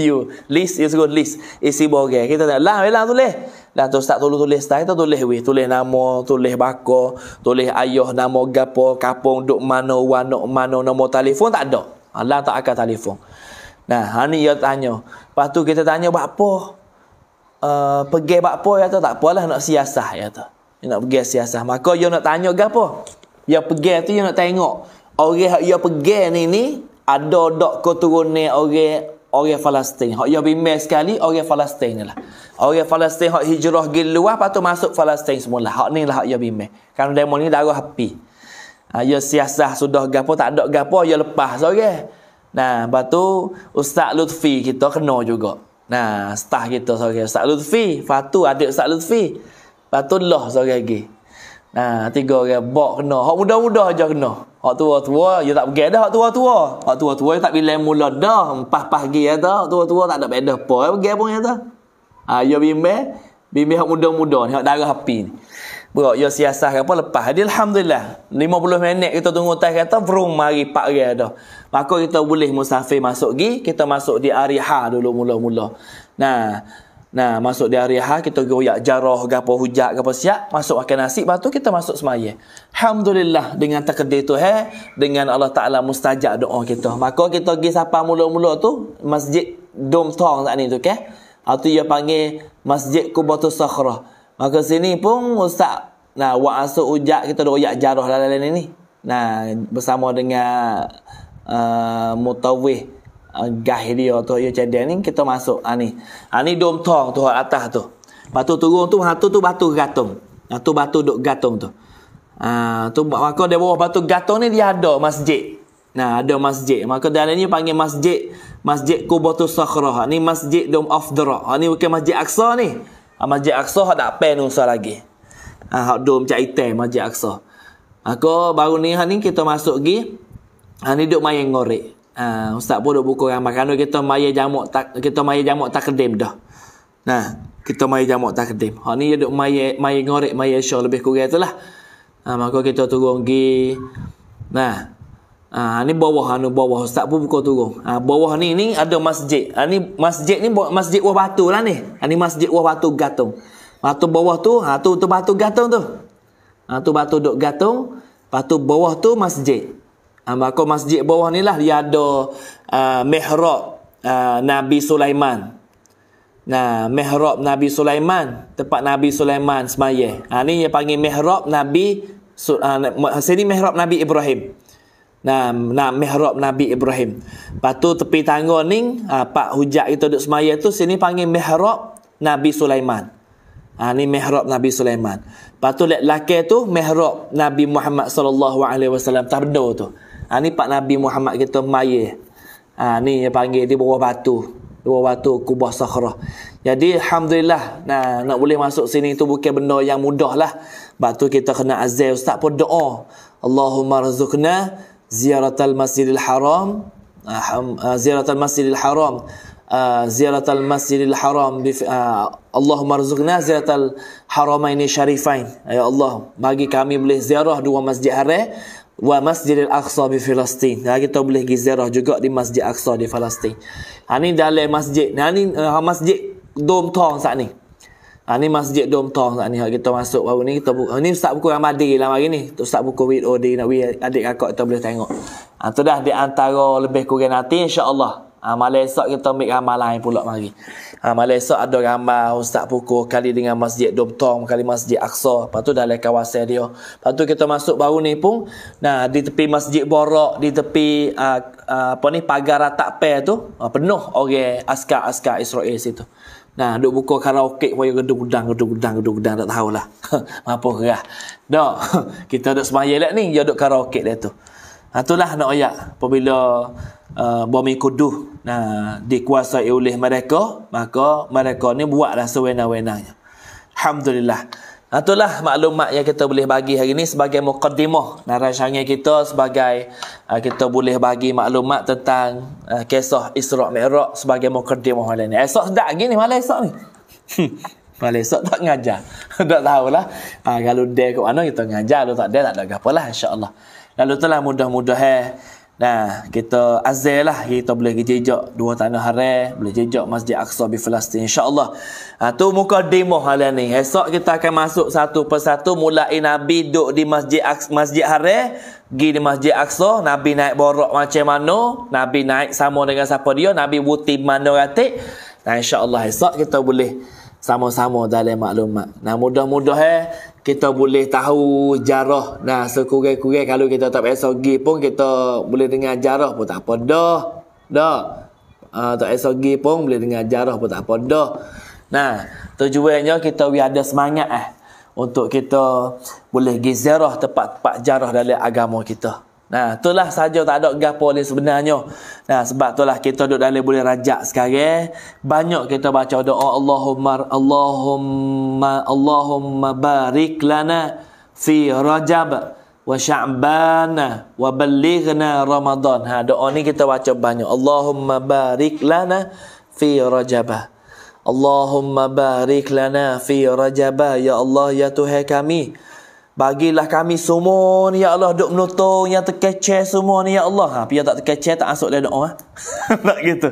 you, list, is good list. Isi borang. Kita tengok, lah, belang tu leh. Lah tu ustaz tulis tulis tai tu tulis weh, tulis nama, tulis bako, tulis ayah nama gapo, kapung duk mano, wanok mano nama telefon tak ada. Allah tak akan telefon. Nah, hani ia tanya. Lepas tu kita tanya buat apa? Uh, eh, pergi buat apa ya tu tak apalah nak siasah ya tu. Dia nak pergi siasah. Maka dia nak tanya gapo? Dia pergi tu dia nak tengok orang yang dia pergi ni ni ada dak keturunan orang orang Palestin. Hak yang bimbing sekali orang Palestin ni lah. Orang Palestin hak hijrah gil luar patut masuk Palestin semula. Hak ni lah hak yang bimbing. Kan demo ni darah hapi. Ha, ya siasah sudah gapo tak ada gapo ya lepas so, okay? Nah, batu Ustaz Lutfi kita kena juga. Nah, staff kita so, okay? Ustaz Lutfi, Fatu adik Ustaz Lutfi. Batu Allah so, okay? Ha, tiga orang bak kena. Hak muda-muda aja kena. Hak tua-tua dia tak pergi dah hak tua-tua. Hak tua-tua dia tak bila mula dah. Empat pagi ya ada. Hak tua-tua tak ada beda apa ya pergi pun ada. Ha, ya bimbing. Bimbing hak muda-muda ni hak darah api ni. Bro, ya siasah apa lepas. Dia alhamdulillah 50 minit kita tunggu tai kata vroom mari pak ge dah. Maka kita boleh musafir masuk gi, kita masuk di Ariha dulu mula-mula. Nah, Nah, masuk di hari ha kita goyak jarah gapo hujak gapo siap, masuk makan nasi lepas tu kita masuk semaya. Alhamdulillah dengan takdir tu eh dengan Allah Taala mustajab doa kita. Maka kita pergi sapa mula-mula tu masjid Dom Tong tak ni tu ke. Atau dia panggil Masjid Kubatul Sakhra. Maka sini pun ustaz nah waktu hujak kita doyak jarah lain-lain ni. Nah, bersama dengan uh, mutawih gah dia tu ya cadel ni kita masuk ha ni ha ni dom tong tu atas tu batu turun tu hatu tu batu gatung ha tu batu duk gatung tu ha tu maka dia bawah batu gatung ni dia ada masjid nah ada masjid maka dalam ni panggil masjid masjid kubatu sakhra ha ni masjid dom of the rock ha ni bukan masjid aqsa ni ha, masjid aqsa ha dak pen usah lagi ha hak dom cerita masjid aqsa Aku baru ni, ha, ni kita masuk gi. Ha, ni duduk main ngorek uh, ustaz pun buku ramai kerana kita maya jamuk tak kita maya jamuk tak kedim dah nah kita maya jamuk tak kedim ha ni dia duk maya maya ngorek maya syah lebih kurang itulah ha uh, maka kita turun pergi nah ha uh, ni bawah anu bawah ustaz pun buku turun ha uh, bawah ni ni ada masjid ha uh, ni masjid ni masjid buah batu lah ni ha uh, ni masjid buah batu gatung batu bawah tu ha uh, tu, tu batu gatung tu ha uh, tu batu duk gatung batu bawah tu masjid Ha, maka masjid bawah ni lah dia ada uh, mihrab uh, Nabi Sulaiman. Nah, mihrab Nabi Sulaiman, tempat Nabi Sulaiman semaya. Ha, ni yang panggil mihrab Nabi uh, sini mihrab Nabi Ibrahim. Nah, nah mihrab Nabi Ibrahim. Patu tepi tangga ni, uh, Pak Hujak itu duduk semaya tu sini panggil mihrab Nabi Sulaiman. Ha, ni mihrab Nabi Sulaiman. Patu lelaki tu mihrab Nabi Muhammad sallallahu alaihi wasallam tabdo tu. Ha, ni Pak Nabi Muhammad kita maya. Ha, ni dia panggil di bawah batu. Di bawah batu kubah sakrah. Jadi Alhamdulillah nah, nak boleh masuk sini tu bukan benda yang mudah lah. Batu kita kena azir. Ustaz pun doa. Allahumma razuqna ziaratal masjidil haram. Uh, ah, ziaratal masjidil haram. Uh, ah, ziaratal masjidil haram. Uh, Allahumma razuqna ziaratal haramaini syarifain. Ya Allah bagi kami boleh ziarah dua masjid haram wa Masjidil Aqsa di Palestin. Nah kita boleh pergi ziarah juga di Masjid Aqsa di Palestin. Ha ni dalam masjid. Eh, ha ni uh, masjid Dom Tong saat ni. Ha ni masjid Dom Tong saat ni. Ha kita masuk baru ni kita buka. Ha, ni ustaz buku Ramadi lah hari ni. Tu ustaz buku Wid Odi nak we adik kakak kita boleh tengok. Ha tu dah di antara lebih kurang nanti insya-Allah. Ha malam esok kita ambil ramalan pula mari. Ha, malam esok ada gambar Ustaz Pukul kali dengan Masjid Dom kali Masjid Aqsa. Lepas tu dalam kawasan dia. Lepas tu kita masuk baru ni pun, nah di tepi Masjid Borok, di tepi uh, uh, apa ni pagar ratak pair tu, uh, penuh orang okay, askar-askar Israel situ. Nah, duk buka karaoke pun yang gedung-gedang, gedung-gedang, gedung-gedang, tak tahulah. (laughs) Mampu kerah. Dok, (laughs) kita duk semayal lah ni, yang duk karaoke dia tu. Ha, itulah nak oyak. Apabila uh, bumi kuduh nah, dikuasai oleh mereka, maka mereka ni buatlah sewenang-wenangnya. Alhamdulillah. Itulah maklumat yang kita boleh bagi hari ini sebagai mukaddimah narasinya kita sebagai uh, kita boleh bagi maklumat tentang uh, kisah Isra' Mi'raj sebagai mukaddimah hari ini. Esok sedap gini malam esok ni. (laughs) Malam esok tak ngajar. (laughs) tak tahulah. Uh, kalau dia ke mana kita ngajar. Kalau tak dia tak ada apa lah, Insya Allah, Lalu telah mudah-mudahan. Eh. Nah, kita azal lah kita boleh jejak dua tanah hari, boleh jejak Masjid Aqsa di Palestin insya-Allah. Ha muka demo hal ini Esok kita akan masuk satu persatu mulai Nabi duduk di Masjid Aqsa, Masjid hari, pergi di Masjid Aqsa, Nabi naik borok macam mana, Nabi naik sama dengan siapa dia, Nabi buti mana ratik. Nah, insya-Allah esok kita boleh sama-sama dalam maklumat. Nah, mudah mudah eh, kita boleh tahu jarah nah sekurang-kurang kalau kita tak biasa pergi pun kita boleh dengar jarah pun tak apa dah dah uh, tak biasa pergi pun boleh dengar jarah pun tak apa dah nah tujuannya kita we ada semangat eh untuk kita boleh pergi ziarah tempat-tempat jarah dalam agama kita Nah, itulah saja tak ada gapo ni sebenarnya. Nah, sebab itulah kita duduk dalam boleh rajak sekarang. Banyak kita baca doa Allahumma Allahumma Allahumma barik lana fi Rajab wa Sya'ban wa ballighna Ramadan. Ha, doa ni kita baca banyak. Allahumma barik lana fi Rajab. Allahumma barik lana fi Rajab ya Allah ya Tuhan kami. Bagilah kami semua ni ya Allah duk menutung yang terkecer semua ni ya Allah. Ha pian tak terkecer tak masuk dia doa. Ha? (laughs) tak gitu.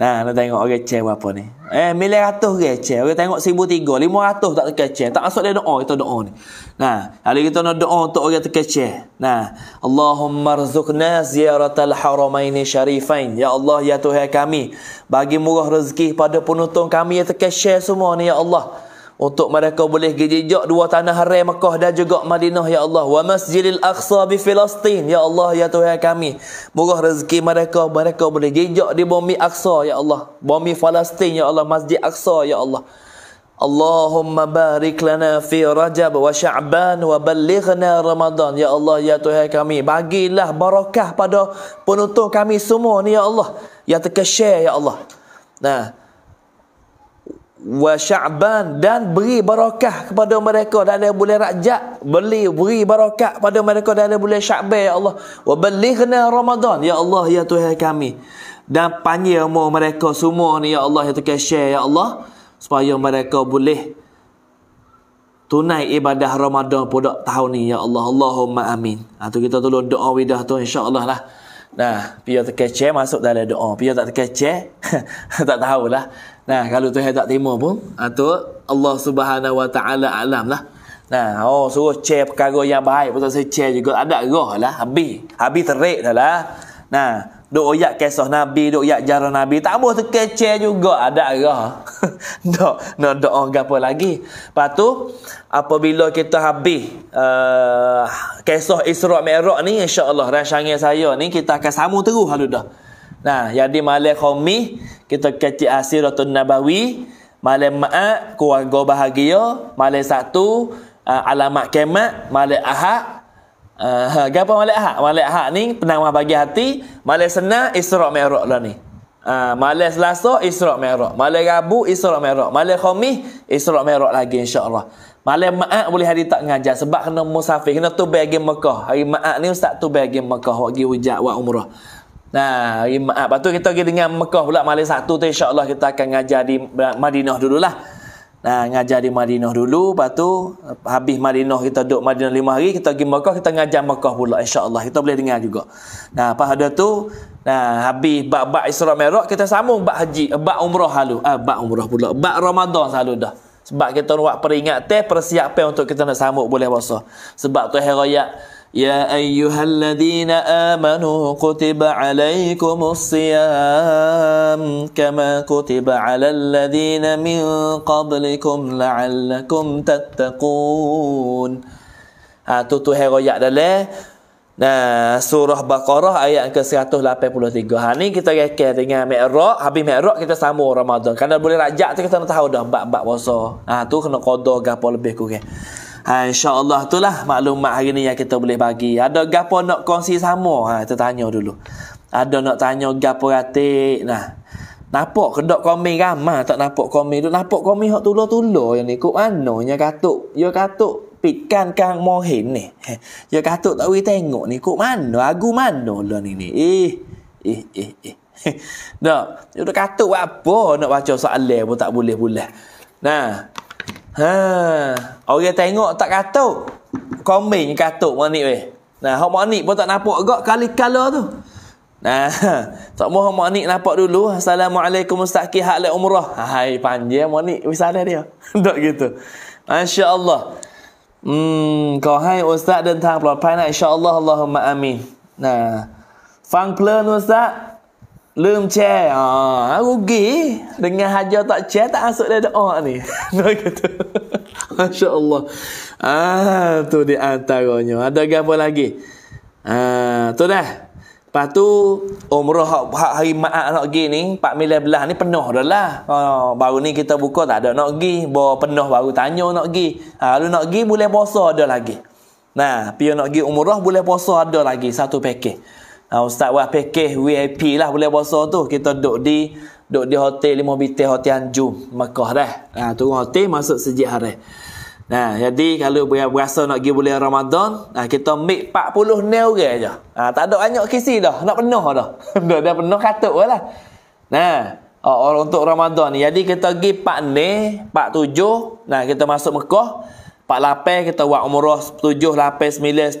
Nah, nak tengok orang okay, kecer apa ni. Eh, mila ratus ke kecer. Orang tengok seribu tiga. Lima ratus tak terkecer. Tak masuk dalam doa kita doa ni. Nah, hari kita nak doa untuk orang terkecer. Nah, Allahumma rizukna ziyaratal haramaini syarifain. Ya Allah, ya Tuhan kami. Bagi murah rezeki pada penutung kami yang terkecer semua ni ya Allah untuk mereka boleh gejejak dua tanah haram Mekah dan juga Madinah ya Allah wa Masjidil Aqsa bi Filastin ya Allah ya Tuhan kami murah rezeki mereka mereka boleh gejejak di bumi Aqsa ya Allah bumi Filastin ya Allah Masjid Aqsa ya Allah Allahumma barik lana fi Rajab wa Sya'ban wa ballighna Ramadan ya Allah ya Tuhan kami bagilah barakah pada penutup kami semua ni ya Allah ya terkesyah ya Allah nah wa sya'ban dan beri barakah kepada mereka dalam bulan rajab beli beri barakah kepada mereka dalam bulan sya'ban ya Allah wa ballighna ramadan ya Allah ya tuhan kami dan panggil umur mereka semua ni ya Allah ya tuhan share ya Allah supaya mereka boleh tunai ibadah Ramadan pada tahun ni ya Allah Allahumma amin atau ha, kita tolong doa widah tu insyaallah lah Nah, biar terkece masuk dalam doa. Biar tak terkece, (laughs) tak tahulah. Nah, kalau Tuhan tak terima pun, atau Allah Subhanahu Wa Taala alam lah. Nah, oh suruh cek perkara yang baik pun tak saya cek juga. Ada roh lah, habis. Habis terik dah lah. Nah, duk oyak kisah Nabi, duk oyak jarah Nabi. Tak boleh terkecil juga. Ada roh. Tak, nak doa ke apa lagi. Patu tu, apabila kita habis uh, kisah Isra' Merak ni, Allah rancangan saya ni, kita akan sambung terus halu dah. Nah, jadi malam khomi kita kecik kecil asiratun nabawi, malam ma'at keluarga bahagia, malam satu uh, ah, alamat kemat, malam ahad Uh, ah, ha, gapa malam hak? malam hak ni penambah bagi hati. malam senang, isra' merok lah ni. Uh, ah, malik selasa, isra' merok. malam rabu, isra' merok. malam khomih, isra' merok lagi insyaAllah. malam ma'at boleh hari tak ngajar. Sebab kena musafir. Kena tu bagi Mekah. Hari ma'at ni ustaz tu bagi Mekah. Wagi hujak, wa umrah. Nah, ha, lepas tu kita pergi dengan Mekah pula malam satu tu insya-Allah kita akan ngajar di Madinah dululah. Nah, ngajar di Madinah dulu, lepas tu habis Madinah kita duduk Madinah lima hari, kita pergi Mekah, kita ngajar Mekah pula insya-Allah. Kita boleh dengar juga. Nah, apa ada tu? Nah, habis bab-bab Isra Mikraj kita sambung bab haji, eh, bab umrah lalu. Ah, bab umrah pula, bab Ramadan selalu dah. Sebab kita nak peringat teh persiapan untuk kita nak sambut boleh puasa. Sebab tu hari raya يا أيها الذين آمنوا كتب عليكم الصيام كما كتب على الذين من قبلكم لعلكم تتقون ha, tu tu hero yak dalam nah surah baqarah ayat ke 183 ha ni kita reka dengan mikrak habis mikrak kita sambung ramadan kalau boleh rajak tu kita nak tahu dah bab-bab puasa ha tu kena qada gapo lebih kurang Ha, InsyaAllah itulah maklumat hari ni yang kita boleh bagi. Ada gapo nak kongsi sama? Ha, kita tanya dulu. Ada nak tanya gapo ratik? Nah. Nampak dok komen ramah tak nampak komen tu. Nampak komen yang tulur-tulur yang ni. Kok mana yang katuk? Ya katuk pitkan kang mohin ni. Ya katuk tak boleh tengok ni. Kok mana? Agu mana lah ni ni? Eh, eh, eh, eh. Nak, no. katuk apa nak baca soalan pun tak boleh-boleh. Nah, Ha, orang tengok tak katuk. Komen katuk manik weh. Nah, hok manik pun tak nampak gak kali kala tu. Nah, (laughs) tak mau hok manik nampak dulu. Assalamualaikum ustaz ki hak umrah. Hai panjang manik wisada dia. (laughs) Dok gitu. Masya-Allah. Hmm, kau hai ustaz dan tang pelapan insya-Allah Allahumma amin. Nah, fang plan ustaz Lum che, Ha, ah, ah, rugi dengan haja tak share tak masuk dia doa ni. Doa (laughs) gitu. (laughs) Masya-Allah. Ah, tu di antaranya. Ada gambar lagi. Ah, tu dah. Lepas tu umrah hak, hak hari Maat nak pergi ni, 4 milen belah ni penuh dah lah. Oh, baru ni kita buka tak ada nak pergi, bawa penuh baru tanya nak pergi. Ha, lalu nak pergi boleh puasa ada lagi. Nah, pian nak pergi umrah boleh puasa ada lagi satu pakej uh, ustaz wah pakej VIP lah boleh bahasa tu kita duduk di duduk di hotel lima bintang hotel anjum, Mekah dah ha uh, turun hotel masuk sejak hari Nah, jadi kalau berasa nak pergi bulan Ramadan, nah, kita ambil 40 ni orang aja. Nah, tak ada banyak kisi dah, nak penuh dah. (laughs) dah, dah penuh katuk lah. Nah, ah, orang untuk Ramadan ni. Jadi kita pergi 4 ni, tujuh. nah kita masuk Mekah. 48 kita buat umrah 7, 8, 9, 10, 11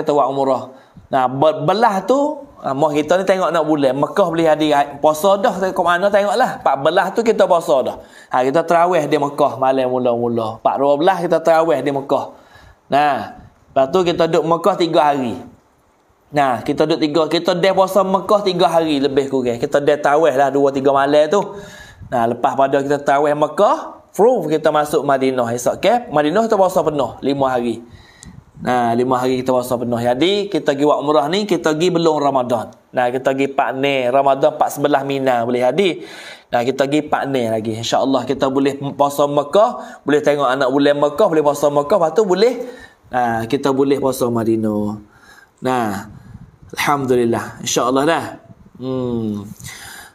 kita buat umrah. Nah, belah tu Ha, ah, mah kita ni tengok nak bulan. Mekah boleh ada ah, puasa dah. Ke mana tengoklah. 14 tu kita puasa dah. Ha, kita terawih di Mekah malam mula-mula. 14 kita terawih di Mekah. Nah, lepas tu kita duduk Mekah 3 hari. Nah, kita duduk 3. Kita dah puasa Mekah 3 hari lebih kurang. Kita dah terawih lah 2-3 malam tu. Nah, lepas pada kita terawih Mekah. Proof kita masuk Madinah esok. Okay? Madinah tu puasa penuh 5 hari. Nah, lima hari kita puasa penuh. Jadi, kita pergi buat umrah ni, kita pergi belum Ramadan. Nah, kita pergi Pak Ne, Ramadan Pak Sebelah Mina boleh jadi. Nah, kita pergi Pak Ne lagi. InsyaAllah kita boleh puasa Mekah, boleh tengok anak bulan Mekah, boleh puasa Mekah. Lepas tu boleh, nah, kita boleh puasa Madinah. Nah, Alhamdulillah. InsyaAllah dah. Hmm.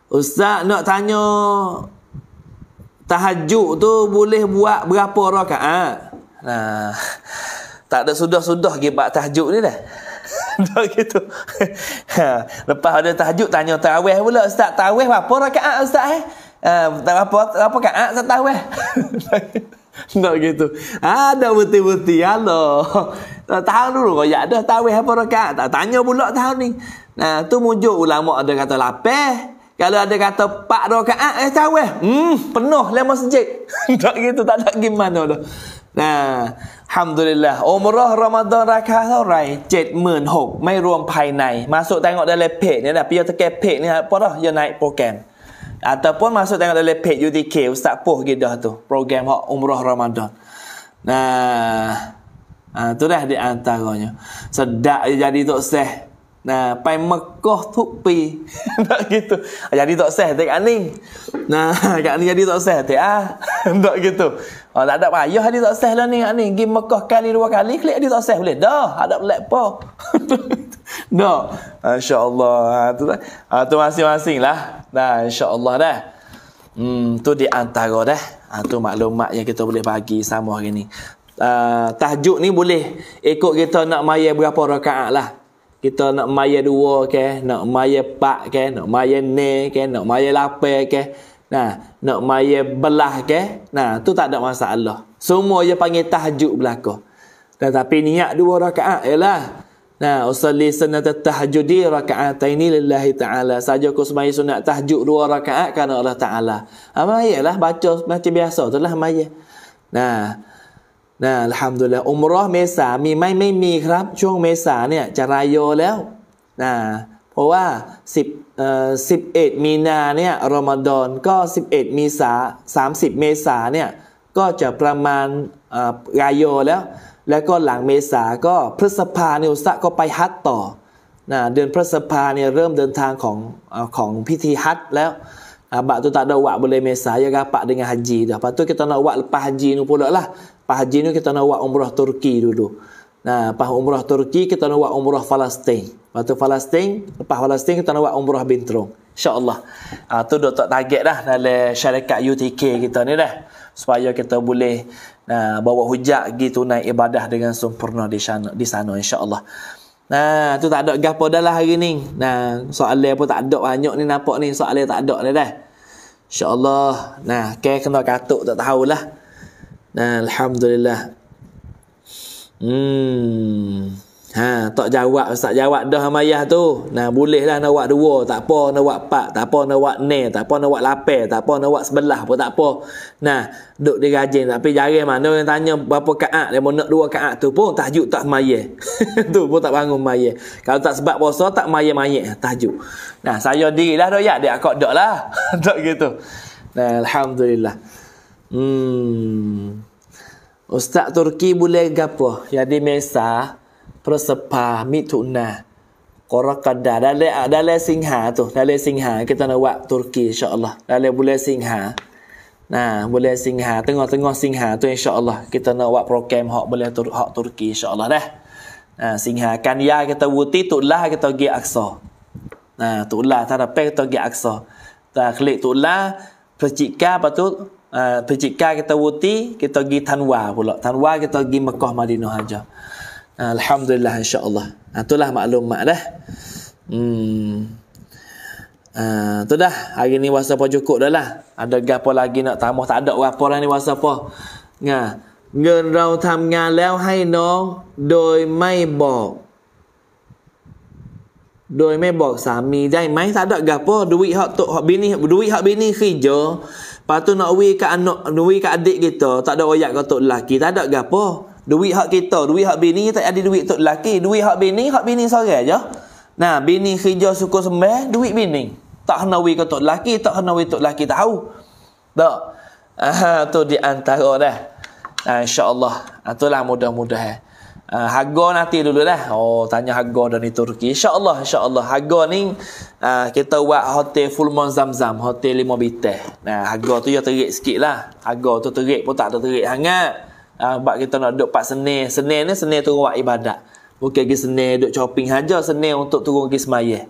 Ustaz nak tanya, tahajud tu boleh buat berapa rakaat? Nah, (laughs) tak ada sudah-sudah pergi buat tahajud ni dah. Dah (laughs) gitu. ha, lepas ada tahajud tanya tarawih pula ustaz, tarawih berapa rakaat ustaz eh? Ah, uh, apa apa kan ah, saya tahu eh. Tak gitu. Ada beti-beti ya Allah. Tahu dulu kau ya dah tahu apa rakaat. Tak tanya pula tahu ni. Nah, tu mujur ulama ada kata lapeh. Kalau ada kata pak rakaat eh tahu eh. Hmm, penuh lemah masjid. (laughs) Tak gitu, tak ada gimana dah. Nah, ฮัมดุลิลละโอมรอรอมฎอนราคาเท่าไหร่เจ็ดหมื่นหกไม่รวมภายในมาสุดแตงออกได้เลยเพจเนี่ยนะปิยตะเกเพจเนี่ยปะระยันในโปรแกรมอัตพอมาสุดแตงออกได้เลยเพจยูดีเคสักปุ๊กิดดอตัวโปรแกรมเขาโอมรอรอมฎอนนะอ่าตัวนี้ดีอันตากอนเนาะสดะจะดีตัวเซ Nah, pai Mekah tu pi. (laughs) tak gitu. Jadi tak sah tak ani. Nah, (laughs) kat ni jadi tak sah tak. ah. (laughs) tak gitu. Oh, tak ada payah hari tak sah lah ni kat ni. Gi Mekah kali dua kali klik dia tak sah boleh. Dah, ada belak apa. no. Masya-Allah. Ha, tu ha, tu masing-masing lah. Nah, insya-Allah dah. Hmm, tu di antara dah. Ha, tu maklumat yang kita boleh bagi sama hari ni. Uh, tajuk ni boleh ikut kita nak maya berapa rakaat lah kita nak maya dua ke nak maya pak ke nak maya ne ke nak maya lape ke nah nak maya belah ke nah tu tak ada masalah semua dia panggil tahajud belaka dan tapi niat dua rakaat ialah nah usalli sunnat tahajudi rakaataini lillahi taala saja ku sembahyang sunat tahajud dua rakaat kerana Allah taala apa ah, ialah baca macam biasa tu lah maya nah นะทำดูแลอุมรอเมษามีไหมไม่มีครับ ช่วงเมษาเนี่ยจะรายโยแล้วนะเพราะว่า10เอ่อ11มีนาเนี่ยรอมฎอนก็ 11มีสา30 เมษาเนี่ยก็จะประมาณรายโยแล้ว แล้วก็หลังเมษาก็พฤษภาเนี่ยอุสะก็ไปฮัตต่อนะเดือนพฤษภาเนี่ยเริ่มเดินทางของของพิธีฮัตแล้วบะตุตาดาวะบุเลเม k าย l e h mesah ya gapak dengan h a กตนาวะปะฮั t จีนุ a ุ a ะ a w Pak Haji ni kita nak buat umrah Turki dulu. Nah, pas umrah Turki kita nak buat umrah Palestin. Lepas tu Palestin, lepas Palestin kita nak buat umrah Bintrong. Allah, Ha, ah, tu dah tak target dah dalam syarikat UTK kita ni dah. Supaya kita boleh nah, bawa hujak gitu naik ibadah dengan sempurna di sana, di sana Insya Allah. Nah, tu tak ada gapo dah lah hari ni. Nah, soalan pun tak ada banyak ni nampak ni soalan tak ada dah Insya Allah. Nah, okay, kena katuk tak tahulah. Nah, alhamdulillah. Hmm. Ha, tak jawab, tak jawab dah sama tu. Nah, boleh lah nak buat dua, tak apa nak buat empat, tak apa nak buat ne, tak apa nak buat lapan, tak apa nak buat sebelah pun tak apa. Nah, duk di rajin tapi jarang mana yang tanya berapa kaat dia nak dua kaat tu pun tahajud tak mayeh. (laughs) tu pun tak bangun mayeh. Kalau tak sebab puasa tak mayeh-mayeh tahajud. Nah, saya dirilah doyak dia akak dak lah. tak (laughs) gitu. Nah, alhamdulillah. Hmm. Ustaz Turki boleh gapo? Jadi ya, mesa persepa mituna. Qaraqada dale ah, dale singha tu, dale singha kita nak buat Turki insya-Allah. Dale boleh singha. Nah, boleh singha, tengok-tengok singha tu insya-Allah kita nak buat program hak boleh tur hak Turki insya-Allah dah. Nah, singha kan ya kita wuti lah kita gi aksa. Nah, tulah tak ada pe kita gi aksa. Tak klik tulah percikka patut Ah, Pencikai kita wuti Kita pergi Tanwa pula Tanwa kita pergi Mekah Madinah aja. Ah, Alhamdulillah insyaAllah ah, Itulah maklumat dah hmm. Uh, tu dah Hari ni wasapa cukup dah lah Ada gapa lagi nak tamu Tak ada wapa lah ni wasapa Nga Ngerau tham nga leo hai no Doi mai bok Doi mai bok sami Jai mai tak ada gapa Duit hak tu Duit hak bini kerja Duit hak bini kerja Lepas tu nak wei kat anak, wei kat adik kita, tak ada royak kat tok lelaki, tak ada gapo. Duit hak kita, duit hak bini tak ada duit tok lelaki. Duit hak bini, hak bini sorang aja. Nah, bini kerja suku sembah, duit bini. Tak kena wei kat tok lelaki, tak kena wei tok lelaki tahu. Tak. Ah, tu di antara dah. Nah, insya-Allah. Ah, itulah ah, mudah-mudahan. Eh. Uh, harga nanti dulu lah. Oh, tanya harga dah ni Turki. InsyaAllah, insyaAllah. Harga ni, uh, kita buat hotel full month zam-zam. Hotel lima bitah. Nah, harga tu ya terik sikit lah. Harga tu terik pun tak ada terik hangat. Uh, ah, sebab kita nak duduk pak seni. Seni ni, seni tu buat ibadat. Bukan pergi seni, duduk shopping saja. Seni untuk turun pergi semayah.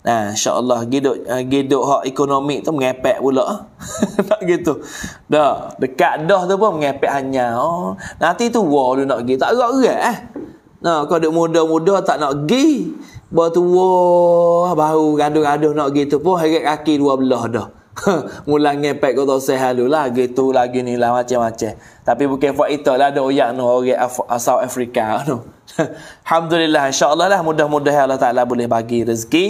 Nah, insya-Allah geduk eh, geduk hak ekonomi tu mengepek pula. (laughs) tak gitu. Dah, dekat dah tu pun mengepek hanya. Oh, nanti tu wa lu nak pergi. Tak erat-erat eh. Nah, kau duk muda-muda tak nak pergi. Ba tu wa ah, baru gaduh-gaduh nak gitu pun harik kaki dua belah dah. (laughs) Mula ngepek kau tak sehat tu lah. Gitu lagi ni lah macam-macam. Tapi bukan buat itu lah. Ada uyak ni orang Af- South Africa tu. (laughs) Alhamdulillah insyaAllah lah mudah mudah Allah Ta'ala boleh bagi rezeki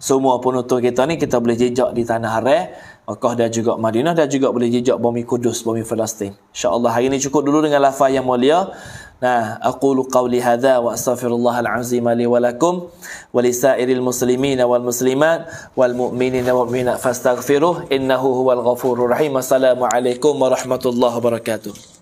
semua penonton kita ni kita boleh jejak di tanah Arab Mekah dan juga Madinah dan juga boleh jejak bumi kudus bumi Palestin insyaallah hari ini cukup dulu dengan lafaz yang mulia nah aqulu qawli hadza wa astaghfirullah alazim li wa lakum wa li sa'iril muslimin wal muslimat wal mu'minin wal mu'minat fastaghfiruh innahu huwal ghafurur rahim assalamu warahmatullahi wabarakatuh